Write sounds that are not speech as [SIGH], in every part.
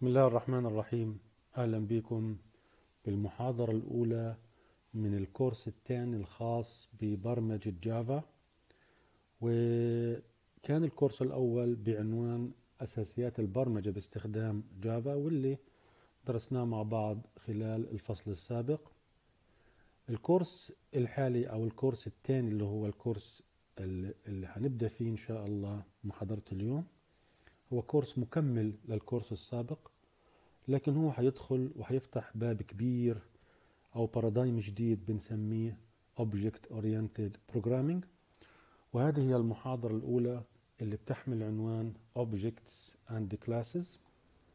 بسم الله الرحمن الرحيم أهلا بكم بالمحاضرة الأولى من الكورس الثاني الخاص ببرمجة جافا وكان الكورس الأول بعنوان أساسيات البرمجة باستخدام جافا واللي درسناه مع بعض خلال الفصل السابق الكورس الحالي أو الكورس الثاني اللي هو الكورس اللي هنبدأ فيه إن شاء الله محاضرة اليوم هو كورس مكمل للكورس السابق لكن هو حيدخل وحيفتح باب كبير أو بارادايم جديد بنسميه Object Oriented Programming وهذه هي المحاضرة الأولى اللي بتحمل عنوان Objects and Classes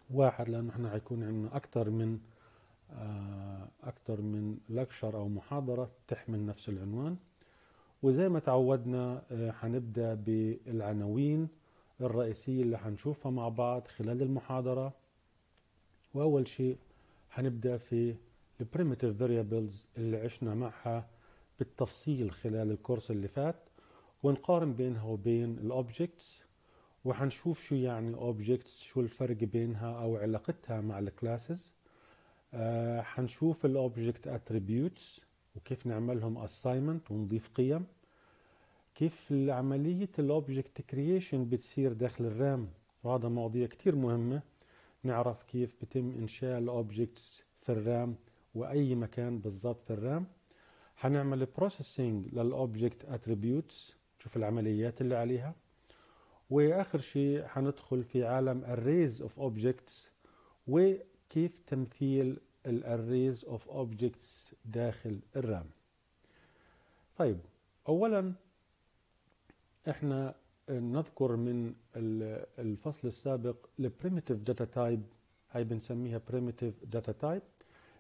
واحد لأنه احنا حيكون عندنا أكثر من آه، أكثر من لكشر أو محاضرة تحمل نفس العنوان وزي ما تعودنا آه، حنبدأ بالعناوين الرئيسية اللي حنشوفها مع بعض خلال المحاضرة وأول شيء حنبدأ في primitive variables اللي عشنا معها بالتفصيل خلال الكورس اللي فات ونقارن بينها وبين objects وحنشوف شو يعني objects شو الفرق بينها او علاقتها مع classes آه حنشوف object attributes وكيف نعملهم assignment ونضيف قيم كيف عملية الأوبجكت كرييشن بتصير داخل الرام وهذا مواضيع كتير مهمة نعرف كيف بتم إنشاء الأوبجكتس في الرام وأي مكان بالضبط في الرام هنعمل بروسيسنج للأوبجكت اتريبيوتس شوف العمليات اللي عليها وآخر شيء هندخل في عالم arrays of objects وكيف تمثيل الاريز اوف اوبجكتس داخل الرام طيب اولا احنا نذكر من الفصل السابق البريمتيف داتا تايب هاي بنسميها بريمتيف داتا تايب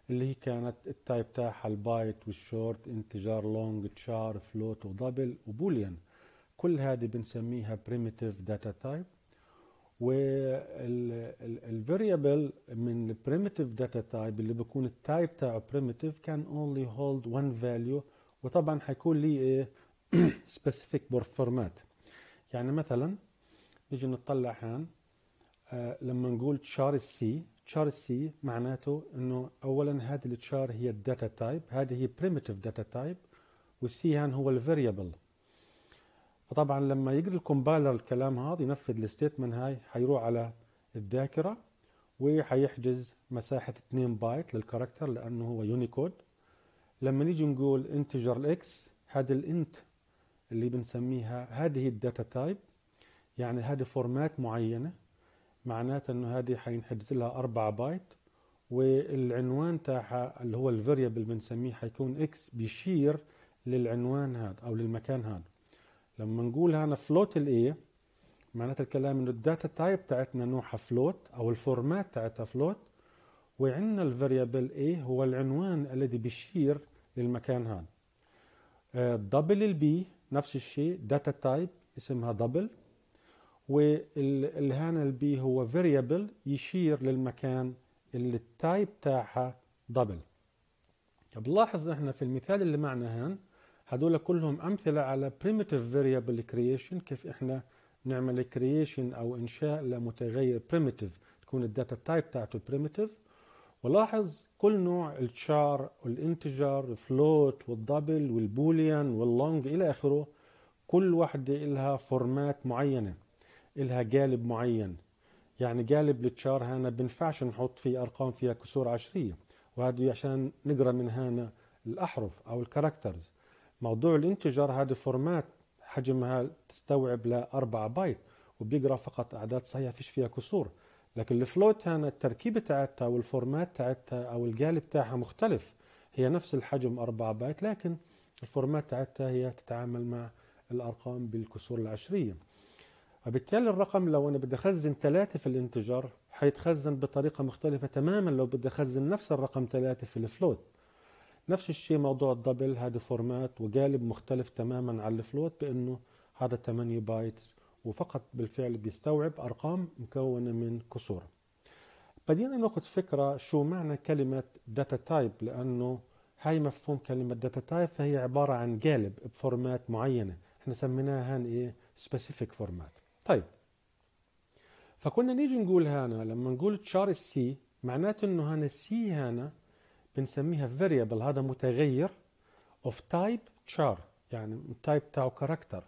اللي هي كانت التايب تاعها البايت والشورت انتجار لونج تشار فلوت ودبل وبوليان كل هذه بنسميها بريمتيف داتا تايب والفاريبل من البريمتيف داتا تايب اللي بكون التايب تاعه بريمتيف كان اونلي هولد وان فاليو وطبعا حيكون لي ايه سبيسيفيك [CLEARS THROAT] فورمات يعني مثلا نيجي نطلع هان آه لما نقول تشار سي تشار سي معناته انه اولا هذه التشار هي الداتا تايب هذه هي بريمتيف داتا تايب والسي هان هو الفاريبل فطبعا لما يقرا الكومبايلر الكلام هذا ينفذ الستيتمنت هاي حيروح على الذاكره وحيحجز مساحه 2 بايت للكاركتر لانه هو يونيكود لما نيجي نقول انتجر الاكس هذا الانت اللي بنسميها هذه الداتا تايب يعني هذه فورمات معينه معناتها انه هذه حينحجز لها 4 بايت والعنوان تاعها اللي هو الفاريبل بنسميه حيكون اكس بيشير للعنوان هذا او للمكان هذا لما نقول هنا فلوت الاي معناتها الكلام انه الداتا تايب تاعتنا نوعها فلوت او الفورمات تاعتها فلوت وعندنا الفاريبل اي هو العنوان الذي بيشير للمكان هذا دبل آه، البي نفس الشيء داتا تايب اسمها دبل والهان البي هو فيريبل يشير للمكان اللي التايب تاعها دبل طب لاحظ نحن في المثال اللي معنا هان هدول كلهم امثله على بريمتيف فيريبل كرييشن كيف احنا نعمل كرييشن او انشاء لمتغير بريمتيف تكون الداتا تايب تاعته بريمتيف ولاحظ كل نوع الشار والانتجر الفلوت والدبل والبوليان واللونج الى اخره كل وحده لها فورمات معينه لها قالب معين يعني قالب التشار هنا بنفعش نحط فيه ارقام فيها كسور عشريه وهذا عشان نقرا من هنا الاحرف او الكاركترز موضوع الانتجر هذا فورمات حجمها تستوعب لأربعة بايت وبيقرا فقط اعداد صحيحه فيش فيها كسور لكن الفلو تاعنا التركيبه تاعتها والفورمات تاعتها او القالب تاعها مختلف هي نفس الحجم 4 بايت لكن الفورمات تاعتها هي تتعامل مع الارقام بالكسور العشريه فبالتالي الرقم لو انا بدي اخزن ثلاثة في الانتجر حيتخزن بطريقه مختلفه تماما لو بدي اخزن نفس الرقم ثلاثة في الفلوت نفس الشيء موضوع الدبل هذا فورمات وقالب مختلف تماما عن الفلوت بانه هذا 8 بايتس وفقط بالفعل بيستوعب أرقام مكونة من كسور بدينا ناخذ فكرة شو معنى كلمة داتا تايب لأنه هاي مفهوم كلمة داتا تايب فهي عبارة عن قالب بفورمات معينة احنا سميناها هان ايه سبيسيفيك فورمات طيب فكنا نيجي نقول هنا لما نقول تشار السي معناته انه هنا السي هنا بنسميها فاريبل هذا متغير اوف تايب تشار يعني التايب تاعه كاركتر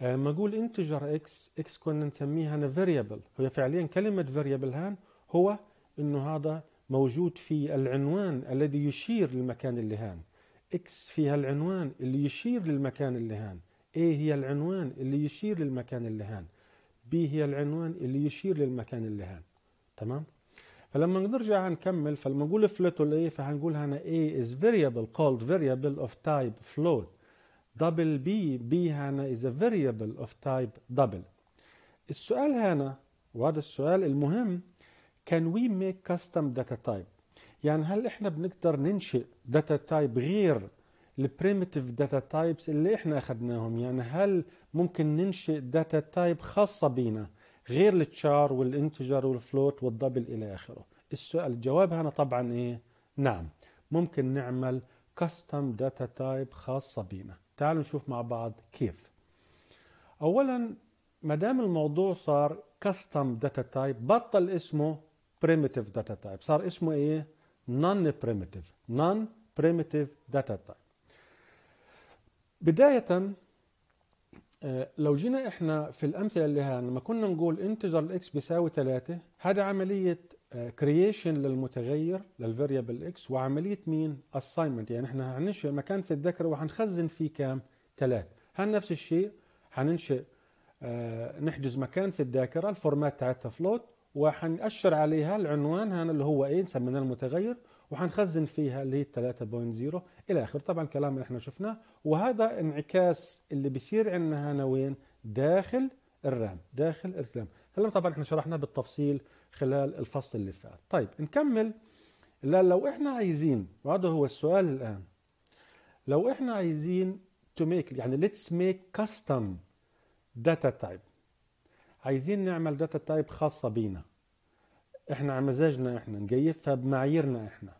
آه، اقول انتجر اكس اكس كنا نسميها انا فاريبل هي فعليا كلمه فاريبل هان هو انه هذا موجود في العنوان الذي يشير للمكان اللي هان اكس فيها العنوان اللي يشير للمكان اللي هان A هي العنوان اللي يشير للمكان اللي هان B هي العنوان اللي يشير للمكان اللي هان تمام فلما نرجع نكمل فلما نقول float ولا ايه فهنقول هنا A is variable called variable of type float دبل بي بي هنا is a variable of type double السؤال هنا وهذا السؤال المهم can we make custom data type يعني هل احنا بنقدر ننشئ data type غير البريمتيف داتا تايبس اللي احنا اخذناهم يعني هل ممكن ننشئ داتا تايب خاصة بينا غير التشار والانتجر والفلوت والدبل الى اخره السؤال الجواب هنا طبعا ايه نعم ممكن نعمل كاستم داتا تايب خاصة بينا تعالوا نشوف مع بعض كيف اولا ما دام الموضوع صار كاستم داتا تايب بطل اسمه primitive داتا تايب صار اسمه ايه نون primitive نون primitive داتا تايب بدايه آه، لو جينا احنا في الامثله اللي هنا لما كنا نقول انتجر الاكس بيساوي 3 هذا عمليه كرييشن آه، للمتغير للفاريبل اكس وعمليه مين اساينمنت يعني احنا هننشئ مكان في الذاكره وهنخزن فيه كام ثلاث هل نفس الشيء هننشئ آه نحجز مكان في الذاكره الفورمات تاعتها فلوت وحنأشر عليها العنوان هنا اللي هو ايه سميناه المتغير وحنخزن فيها اللي هي 3.0 الى اخره طبعا الكلام اللي احنا شفناه وهذا انعكاس اللي بيصير عندنا هنا وين داخل الرام داخل الكلام هلا طبعا احنا شرحناه بالتفصيل خلال الفصل اللي فات طيب نكمل لو احنا عايزين وهذا هو السؤال الان لو احنا عايزين to make يعني let's make custom data type عايزين نعمل داتا تايب خاصة بينا احنا على مزاجنا احنا نجيفها بمعاييرنا احنا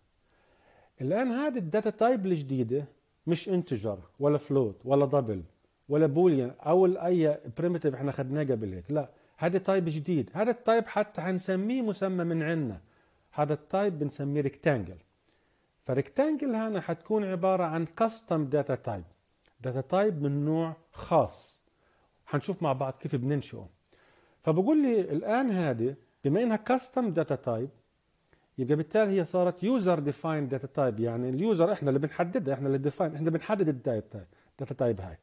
الان هذه الداتا تايب الجديدة مش انتجر ولا فلوت ولا دبل ولا بوليان او اي بريمتيف احنا خدناه قبل هيك لا هذا تايب جديد هذا التايب حتى حنسميه مسمى من عندنا هذا التايب بنسميه ريكتانجل فريكتانجل هنا حتكون عبارة عن كاستم داتا تايب داتا تايب من نوع خاص حنشوف مع بعض كيف بننشئه فبقول لي الآن هذه بما إنها كاستم داتا تايب يبقى بالتالي هي صارت يوزر ديفاين داتا تايب يعني اليوزر احنا اللي بنحددها احنا اللي ديفاين احنا بنحدد الداتا تايب داتا تايب هاي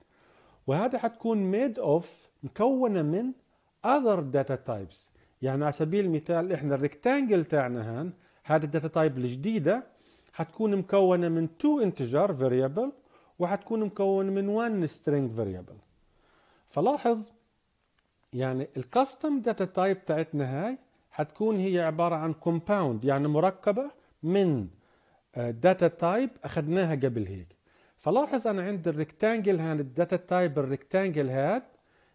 وهذا حتكون ميد اوف مكونه من other data types يعني على سبيل المثال احنا الريكتانجل تاعنا هان هذا الداتا تايب الجديده حتكون مكونه من تو integer variable وحتكون مكونة من وان string variable فلاحظ يعني الكاستم داتا تايب تاعتنا هاي حتكون هي عباره عن كومباوند يعني مركبه من داتا آه، تايب اخذناها قبل هيك فلاحظ انا عند الريكتانجل هان الداتا تايب الريكتانجل هاد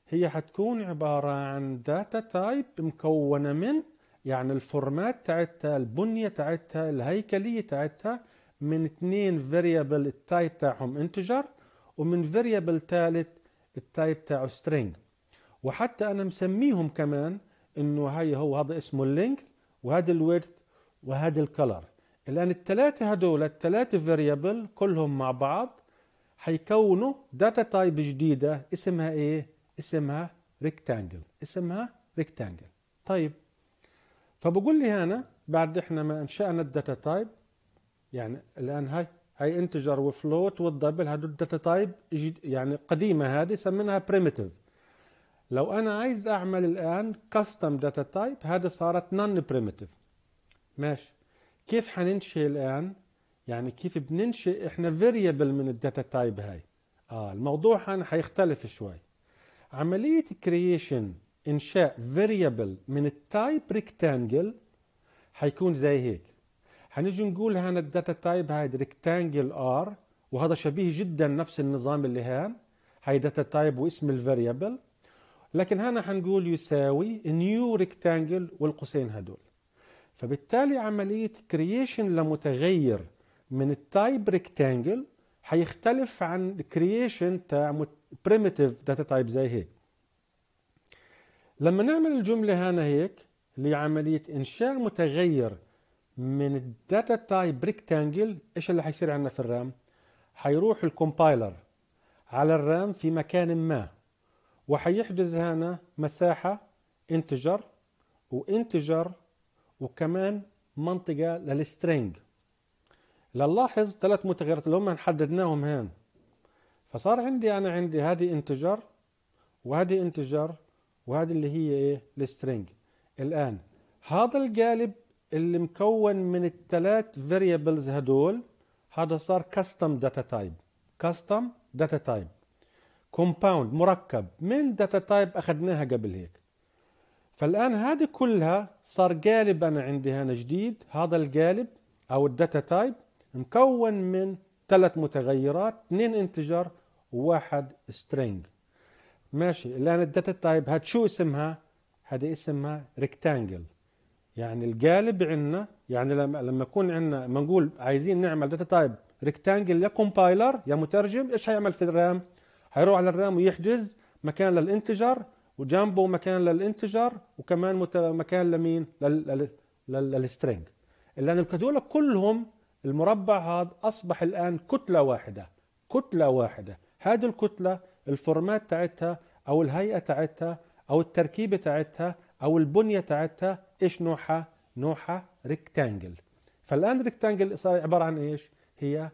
هي حتكون عبارة عن داتا تايب مكونة من يعني الفورمات تاعتها البنية تاعتها الهيكلية تاعتها من اثنين فيريبل التايب تاعهم انتجر ومن فيريبل ثالث التايب تاعه سترينج وحتى انا مسميهم كمان انه هاي هو هذا اسمه اللينث وهذا الويرث وهذا الكلر الان الثلاثه هدول الثلاثه فيريبل كلهم مع بعض حيكونوا داتا تايب جديده اسمها ايه اسمها ريكتانجل اسمها ريكتانجل طيب فبقول لي هنا بعد احنا ما انشانا الداتا تايب يعني الان هاي هاي انتجر وفلوت والدبل هذول الداتا تايب يعني قديمه هذه سميناها بريمتيف لو انا عايز اعمل الان كاستم داتا تايب هذه صارت نون بريمتيف ماشي كيف حننشئ الان يعني كيف بننشئ احنا فيريبل من الداتا تايب هاي اه الموضوع هنا حيختلف شوي عملية creation إنشاء variable من التايب rectangle حيكون زي هيك حنجي نقول هنا الداتا تايب هاي ريكتانجل ار وهذا شبيه جدا نفس النظام اللي هان هاي داتا تايب واسم الفاريبل لكن هنا حنقول يساوي نيو ريكتانجل والقوسين هدول فبالتالي عملية كرييشن لمتغير من التايب ريكتانجل حيختلف عن creation تاع بريمتيف داتا تايب زي هيك لما نعمل الجملة هنا هيك لعملية إنشاء متغير من الداتا تايب ريكتانجل ايش اللي حيصير عندنا في الرام حيروح الكومبايلر على الرام في مكان ما وحيحجز هنا مساحة انتجر وانتجر وكمان منطقة للسترينج لنلاحظ ثلاث متغيرات اللي هم حددناهم هان فصار عندي انا عندي هذه انتجر وهذه انتجر وهذه اللي هي ايه السترينج الان هذا القالب اللي مكون من الثلاث فاريبلز هدول هذا صار كاستم داتا تايب كاستم داتا تايب كومباوند مركب من داتا تايب اخذناها قبل هيك فالان هذه كلها صار قالب انا عندي هنا جديد هذا القالب او الداتا تايب مكون من ثلاث متغيرات اثنين انتجر وواحد سترينج ماشي الان الداتا تايب هاد شو اسمها هذا اسمها ريكتانجل يعني القالب عندنا يعني لما لما يكون عندنا ما نقول عايزين نعمل داتا تايب ريكتانجل يا كومبايلر يا مترجم ايش هيعمل في الرام هيروح على الرام ويحجز مكان للانتجر وجنبه مكان للانتجر وكمان مكان لمين لل... لل... للسترينج الان انا كلهم المربع هذا أصبح الآن كتلة واحدة كتلة واحدة هذه الكتلة الفورمات تاعتها أو الهيئة تاعتها أو التركيبة تاعتها أو البنية تاعتها إيش نوعها؟ نوعها ريكتانجل فالآن ريكتانجل صار عبارة عن إيش؟ هي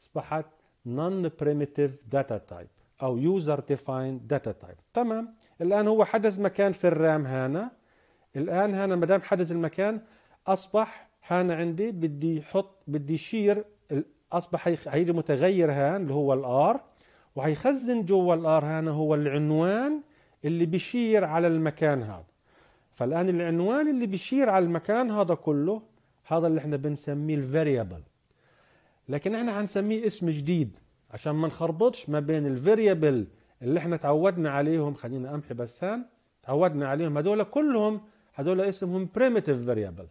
أصبحت نون primitive داتا تايب أو يوزر ديفاين داتا تايب تمام الآن هو حجز مكان في الرام هنا الآن هنا ما دام حجز المكان أصبح هان عندي بدي حط بدي شير اصبح هيجي متغير هان اللي هو الار وهيخزن جوا الار هان هو العنوان اللي بيشير على المكان هذا فالان العنوان اللي بيشير على المكان هذا كله هذا اللي احنا بنسميه الفاريبل لكن احنا هنسميه اسم جديد عشان ما نخربطش ما بين الفاريبل اللي احنا تعودنا عليهم خلينا امحي بس هان تعودنا عليهم هذول كلهم هذول اسمهم primitive variable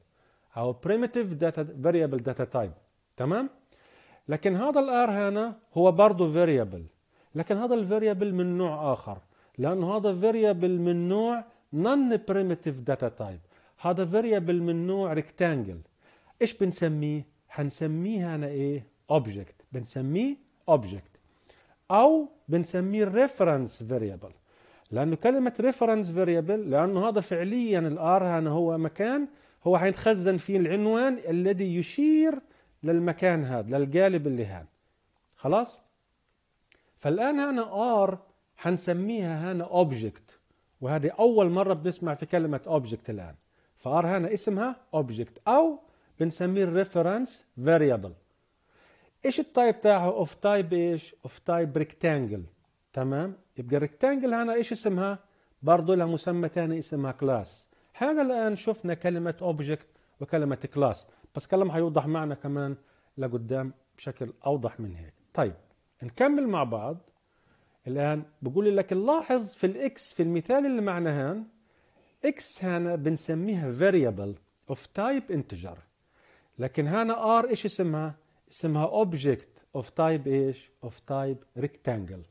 أو primitive data variable data type تمام لكن هذا الار هنا هو برضه variable لكن هذا الفاريبل من نوع آخر لأنه هذا فاريبل من نوع non primitive data type هذا فاريبل من نوع rectangle ايش بنسميه؟ هنسميه هنا ايه؟ object بنسميه object او بنسميه reference variable لانه كلمه reference variable لانه هذا فعليا الار هنا هو مكان هو حيتخزن فيه العنوان الذي يشير للمكان هذا للقالب اللي هان خلاص فالان هنا ار حنسميها هنا اوبجكت وهذه اول مره بنسمع في كلمه اوبجكت الان فار هنا اسمها اوبجكت او بنسميه الريفرنس فاريبل ايش التايب تاعه اوف تايب ايش اوف تايب ريكتانجل تمام يبقى الريكتانجل هنا ايش اسمها برضه لها مسمى ثاني اسمها كلاس هذا الآن شفنا كلمة اوبجكت وكلمة كلاس بس كلام هيوضح معنا كمان لقدام بشكل أوضح من هيك طيب نكمل مع بعض الآن بقول لك لاحظ في الإكس في المثال اللي معنا هان إكس هنا بنسميها فاريبل اوف تايب انتجر لكن هنا ار إيش اسمها؟ اسمها اوبجكت اوف تايب إيش؟ اوف تايب ريكتانجل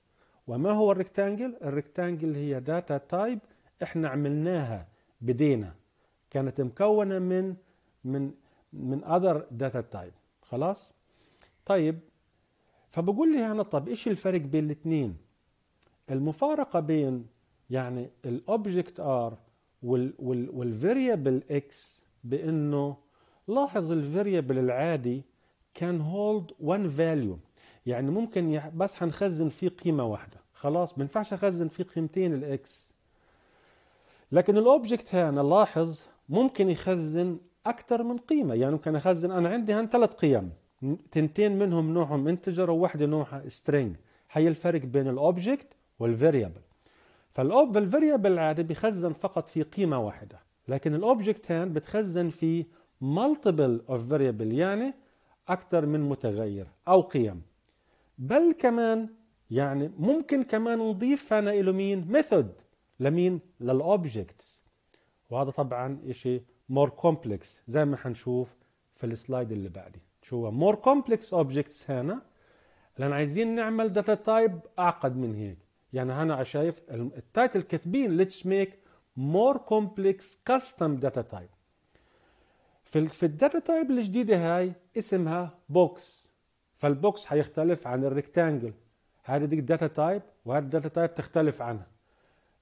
وما هو الريكتانجل؟ الريكتانجل هي داتا تايب احنا عملناها بدينا كانت مكونه من من من اذر داتا تايب خلاص طيب فبقول لي انا طب ايش الفرق بين الاثنين المفارقه بين يعني الاوبجكت ار والفاريبل اكس بانه لاحظ الفاريبل العادي كان هولد وان فاليو يعني ممكن بس حنخزن فيه قيمه واحده خلاص ما ينفعش اخزن فيه قيمتين الاكس لكن الاوبجكت هنا لاحظ ممكن يخزن اكثر من قيمه يعني ممكن اخزن انا عندي هان ثلاث قيم تنتين منهم نوعهم انتجر وواحده نوعها سترينج هي الفرق بين الاوبجكت والفاريبل فالاوب الفاريبل العادي بخزن فقط في قيمه واحده لكن الاوبجكت هان بتخزن في مالتيبل اوف فاريبل يعني اكثر من متغير او قيم بل كمان يعني ممكن كمان نضيف انا له مين ميثود لمين للاوبجكتس وهذا طبعا شيء مور كومبلكس زي ما حنشوف في السلايد اللي بعدي شو هو مور كومبلكس اوبجكتس هنا لان عايزين نعمل داتا تايب اعقد من هيك يعني هنا شايف التايتل كاتبين ليتس ميك مور كومبلكس كاستم داتا تايب في في الداتا تايب الجديده هاي اسمها بوكس فالبوكس حيختلف عن الريكتانجل هذه ديك داتا تايب وهذه الداتا تايب تختلف عنها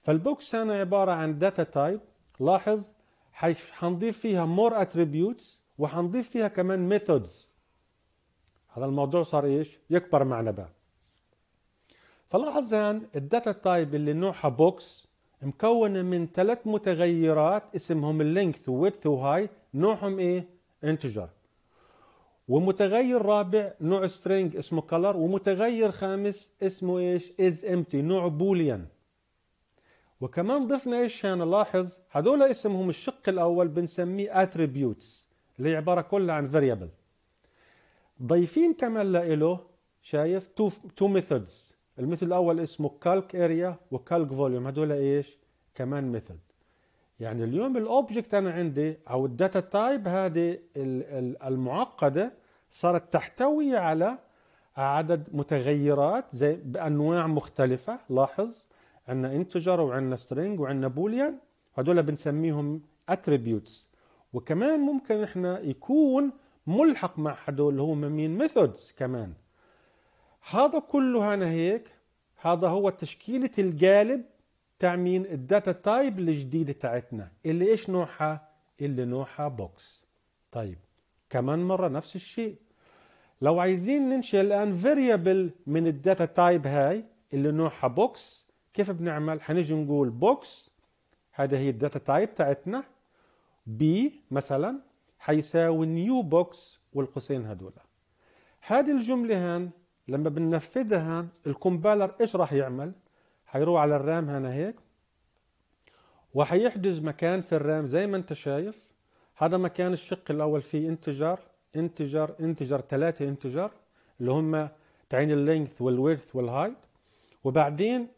فالبوكس هنا عباره عن داتا تايب لاحظ حنضيف فيها مور اتريبيوتس وحنضيف فيها كمان ميثودز هذا الموضوع صار ايش يكبر معنا بقى فلاحظ الان الداتا تايب اللي نوعها بوكس مكونه من ثلاث متغيرات اسمهم اللينث وويدث وهاي نوعهم ايه انتجر ومتغير رابع نوع سترينج اسمه كلر ومتغير خامس اسمه ايش از امتي نوع بوليان وكمان ضفنا ايش هنا لاحظ هذول اسمهم الشق الاول بنسميه attributes اللي عباره كلها عن فاريبل ضيفين كمان له شايف تو تو ميثودز المثل الاول اسمه كالك اريا وكالك فوليوم هذول ايش كمان ميثود يعني اليوم الاوبجكت انا عندي او الداتا تايب هذه المعقده صارت تحتوي على عدد متغيرات زي بانواع مختلفه لاحظ عندنا انتجر وعندنا سترينج وعندنا بوليان هدول بنسميهم اتريبيوتس وكمان ممكن احنا يكون ملحق مع هدول اللي هم مين ميثودز كمان هذا كله هنا هيك هذا هو تشكيلة القالب تاع مين الداتا تايب الجديدة تاعتنا اللي ايش نوعها اللي نوعها بوكس طيب كمان مرة نفس الشيء لو عايزين ننشئ الآن فيريبل من الداتا تايب هاي اللي نوعها بوكس كيف بنعمل حنيجي نقول بوكس هذا هي الداتا تايب تاعتنا بي مثلا حيساوي نيو بوكس والقوسين هذولا هذه الجملة هان لما بننفذها الكومبالر ايش راح يعمل حيروح على الرام هنا هيك وحيحجز مكان في الرام زي ما انت شايف هذا مكان الشق الاول فيه انتجر انتجر انتجر ثلاثة انتجر اللي هم تعين اللينث والويرث والهايت وبعدين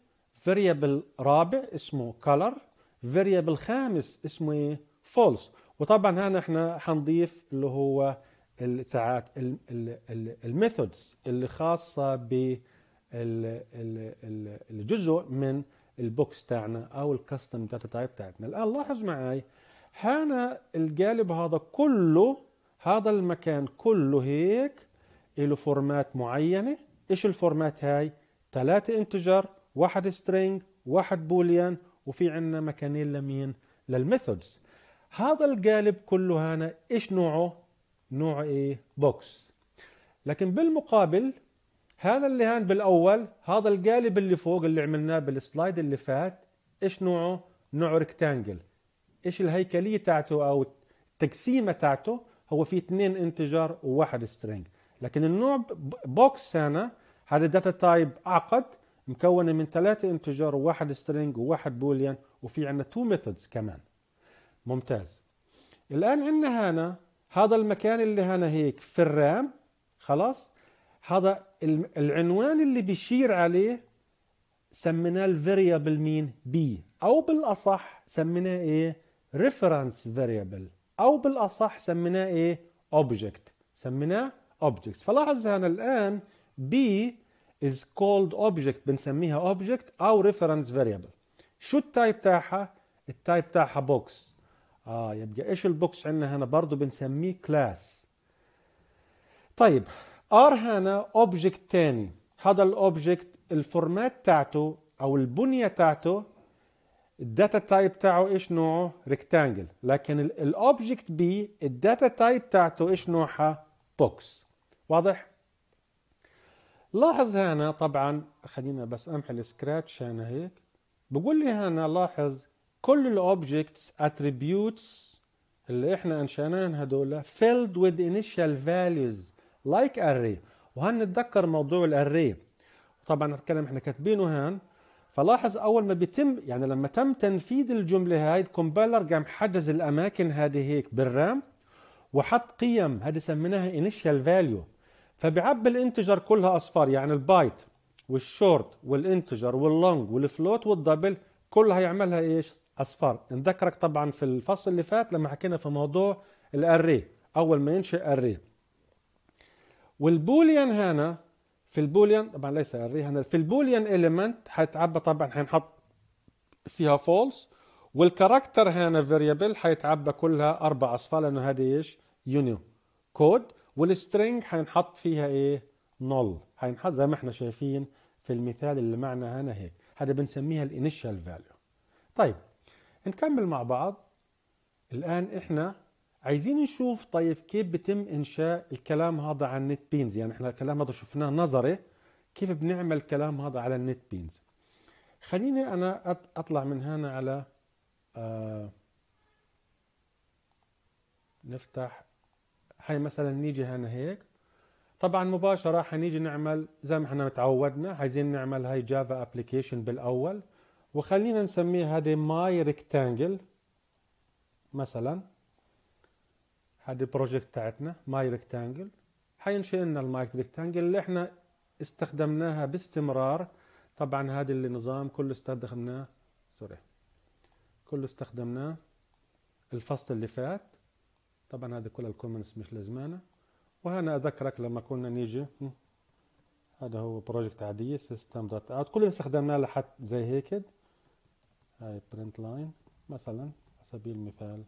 فيريبل رابع اسمه color فيريبل خامس اسمه ايه false وطبعا هنا احنا حنضيف اللي هو التعات الميثودز اللي خاصه ب الجزء من البوكس تاعنا او الكاستم داتا تايب تاعتنا الان لاحظ معي هنا القالب هذا كله هذا المكان كله هيك له فورمات معينه ايش الفورمات هاي ثلاثه انتجر واحد سترينج واحد بوليان وفي عندنا مكانين لمين للميثودز هذا القالب كله هنا ايش نوعه نوعه ايه بوكس لكن بالمقابل هذا اللي هان بالاول هذا القالب اللي فوق اللي عملناه بالسلايد اللي فات ايش نوعه نوعه ريكتانجل ايش الهيكليه تاعته او التقسيمه تاعته هو في اثنين انتجر وواحد سترينج لكن النوع بوكس هنا هذا داتا تايب اعقد مكونه من ثلاثه انتجر وواحد سترينج وواحد بوليان وفي عندنا تو ميثودز كمان ممتاز الان عندنا هنا هذا المكان اللي هنا هيك في الرام خلاص هذا العنوان اللي بيشير عليه سميناه الفاريبل مين بي او بالاصح سميناه ايه ريفرنس فاريبل او بالاصح سميناه ايه اوبجكت سميناه اوبجكت فلاحظ هنا الان بي is called object بنسميها object او reference variable شو التايب تاعها التايب تاعها بوكس اه يبقى ايش البوكس عندنا هنا برضه بنسميه كلاس طيب ار هنا اوبجكت تاني هذا الاوبجكت الفورمات تاعته او البنيه تاعته الداتا تايب تاعه ايش نوعه ريكتانجل لكن الاوبجكت بي الداتا تايب تاعته ايش نوعها بوكس واضح لاحظ هنا طبعا خلينا بس امحي السكراتش هنا هيك بقول لي هنا لاحظ كل الاوبجكتس اتريبيوتس اللي احنا انشأناهم هدول filled with initial values like array وهنتذكر موضوع الاري طبعا نتكلم احنا كاتبينه هان فلاحظ اول ما بيتم يعني لما تم تنفيذ الجمله هاي الكومبايلر قام حجز الاماكن هذه هيك بالرام وحط قيم هذه سميناها initial value فبيعبي الانتجر كلها اصفار يعني البايت والشورت والانتجر واللونج والفلوت والدبل كلها هيعملها ايش اصفار نذكرك طبعا في الفصل اللي فات لما حكينا في موضوع الاري اول ما ينشئ اري والبوليان هنا في البوليان طبعا ليس اري هنا في البوليان اليمنت هيتعبى طبعا هنحط فيها فولس والكاركتر هنا فيريبل هيتعبى كلها اربع اصفار لانه هذه ايش يونيو كود والسترنج هينحط فيها ايه نول هينحط زي ما احنا شايفين في المثال اللي معنا هنا هيك هذا بنسميها الانيشال فاليو طيب نكمل مع بعض الان احنا عايزين نشوف طيب كيف بتم انشاء الكلام هذا عن النت بينز يعني احنا الكلام هذا شفناه نظري كيف بنعمل الكلام هذا على النت بينز خليني انا اطلع من هنا على آه نفتح هي مثلا نيجي هنا هيك طبعا مباشرة حنيجي نعمل زي ما احنا متعودنا عايزين نعمل هاي جافا ابلكيشن بالاول وخلينا نسميه هذه ماي ريكتانجل مثلا هذه البروجكت تاعتنا ماي ريكتانجل حينشئ لنا الماي ريكتانجل اللي احنا استخدمناها باستمرار طبعا هذا النظام كله استخدمناه سوري كله استخدمناه الفصل اللي فات طبعا هذه كل الكومنتس مش لازمانه وهنا اذكرك لما كنا نيجي هذا هو بروجكت عاديه سيستم دوت اوت كلنا استخدمناه لحد زي هيك هاي برنت لاين مثلا على سبيل المثال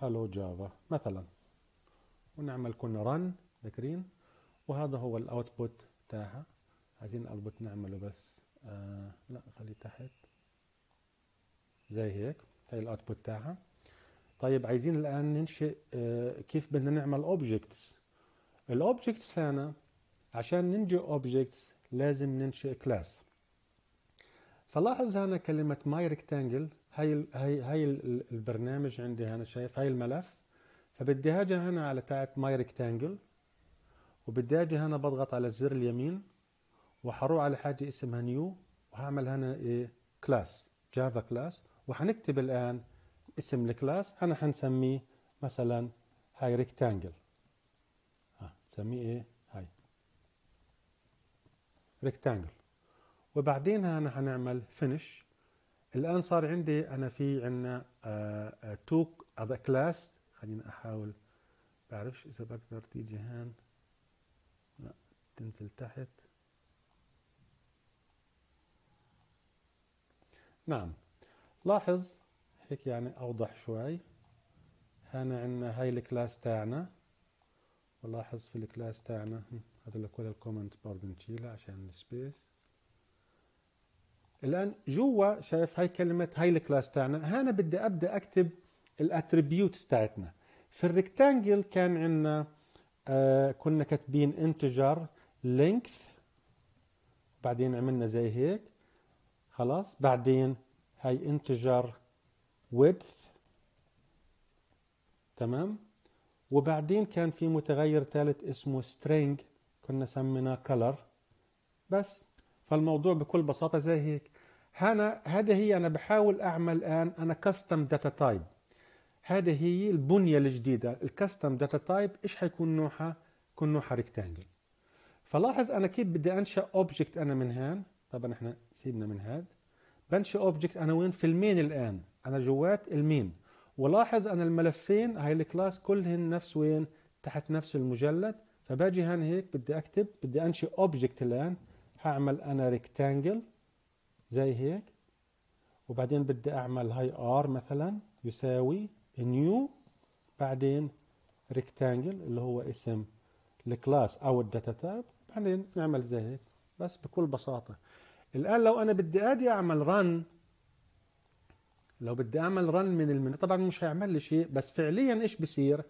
هلو جافا مثلا ونعمل كنا رن ذاكرين وهذا هو الاوتبوت تاعها عايزين الاوتبوت نعمله بس آه لا خليه تحت زي هيك هاي الاوتبوت تاعها طيب عايزين الان ننشئ آه، كيف بدنا نعمل اوبجكتس الاوبجكتس هنا عشان ننشئ اوبجكتس لازم ننشئ كلاس فلاحظ هنا كلمة ماي ريكتانجل هاي الـ هاي هاي البرنامج عندي هنا شايف هاي الملف فبدي اجي هنا على تاعت ماي ريكتانجل وبدي اجي هنا بضغط على الزر اليمين وحروح على حاجة اسمها نيو وهعمل هنا ايه كلاس جافا كلاس وحنكتب الان اسم الكلاس انا حنسميه مثلا هاي ريكتانجل آه، ها نسميه ايه هاي ريكتانجل وبعدين انا حنعمل فينش الان صار عندي انا في عندنا تو هذا كلاس خليني احاول بعرفش اذا بقدر تيجي هان لا تنزل تحت نعم لاحظ هيك يعني اوضح شوي هنا عندنا هاي الكلاس تاعنا ولاحظ في الكلاس تاعنا هذول كل الكومنت برضه نشيلها عشان السبيس الان جوا شايف هاي كلمه هاي الكلاس تاعنا هنا بدي ابدا اكتب الاتريبيوتس تاعتنا في الريكتانجل كان عندنا آه كنا كاتبين انتجر لينكث بعدين عملنا زي هيك خلاص بعدين هاي انتجر width تمام وبعدين كان في متغير ثالث اسمه string كنا سميناه color بس فالموضوع بكل بساطة زي هيك هنا هذه هي أنا بحاول أعمل الآن أنا custom data type هذه هي البنية الجديدة الكاستم داتا تايب إيش حيكون نوعها؟ يكون نوعها ريكتانجل فلاحظ أنا كيف بدي أنشأ اوبجكت أنا من هان طبعا إحنا سيبنا من هاد بنشأ اوبجكت أنا وين؟ في المين الآن انا جوات الميم ولاحظ ان الملفين هاي الكلاس كلهن نفس وين تحت نفس المجلد فباجي هان هيك بدي اكتب بدي انشئ اوبجكت الان هعمل انا ريكتانجل زي هيك وبعدين بدي اعمل هاي ار مثلا يساوي نيو بعدين ريكتانجل اللي هو اسم الكلاس او الداتا تاب بعدين نعمل زي هيك بس بكل بساطه الان لو انا بدي ادي اعمل رن لو بدي اعمل رن من المن طبعا مش هيعمل لي شيء بس فعليا ايش بصير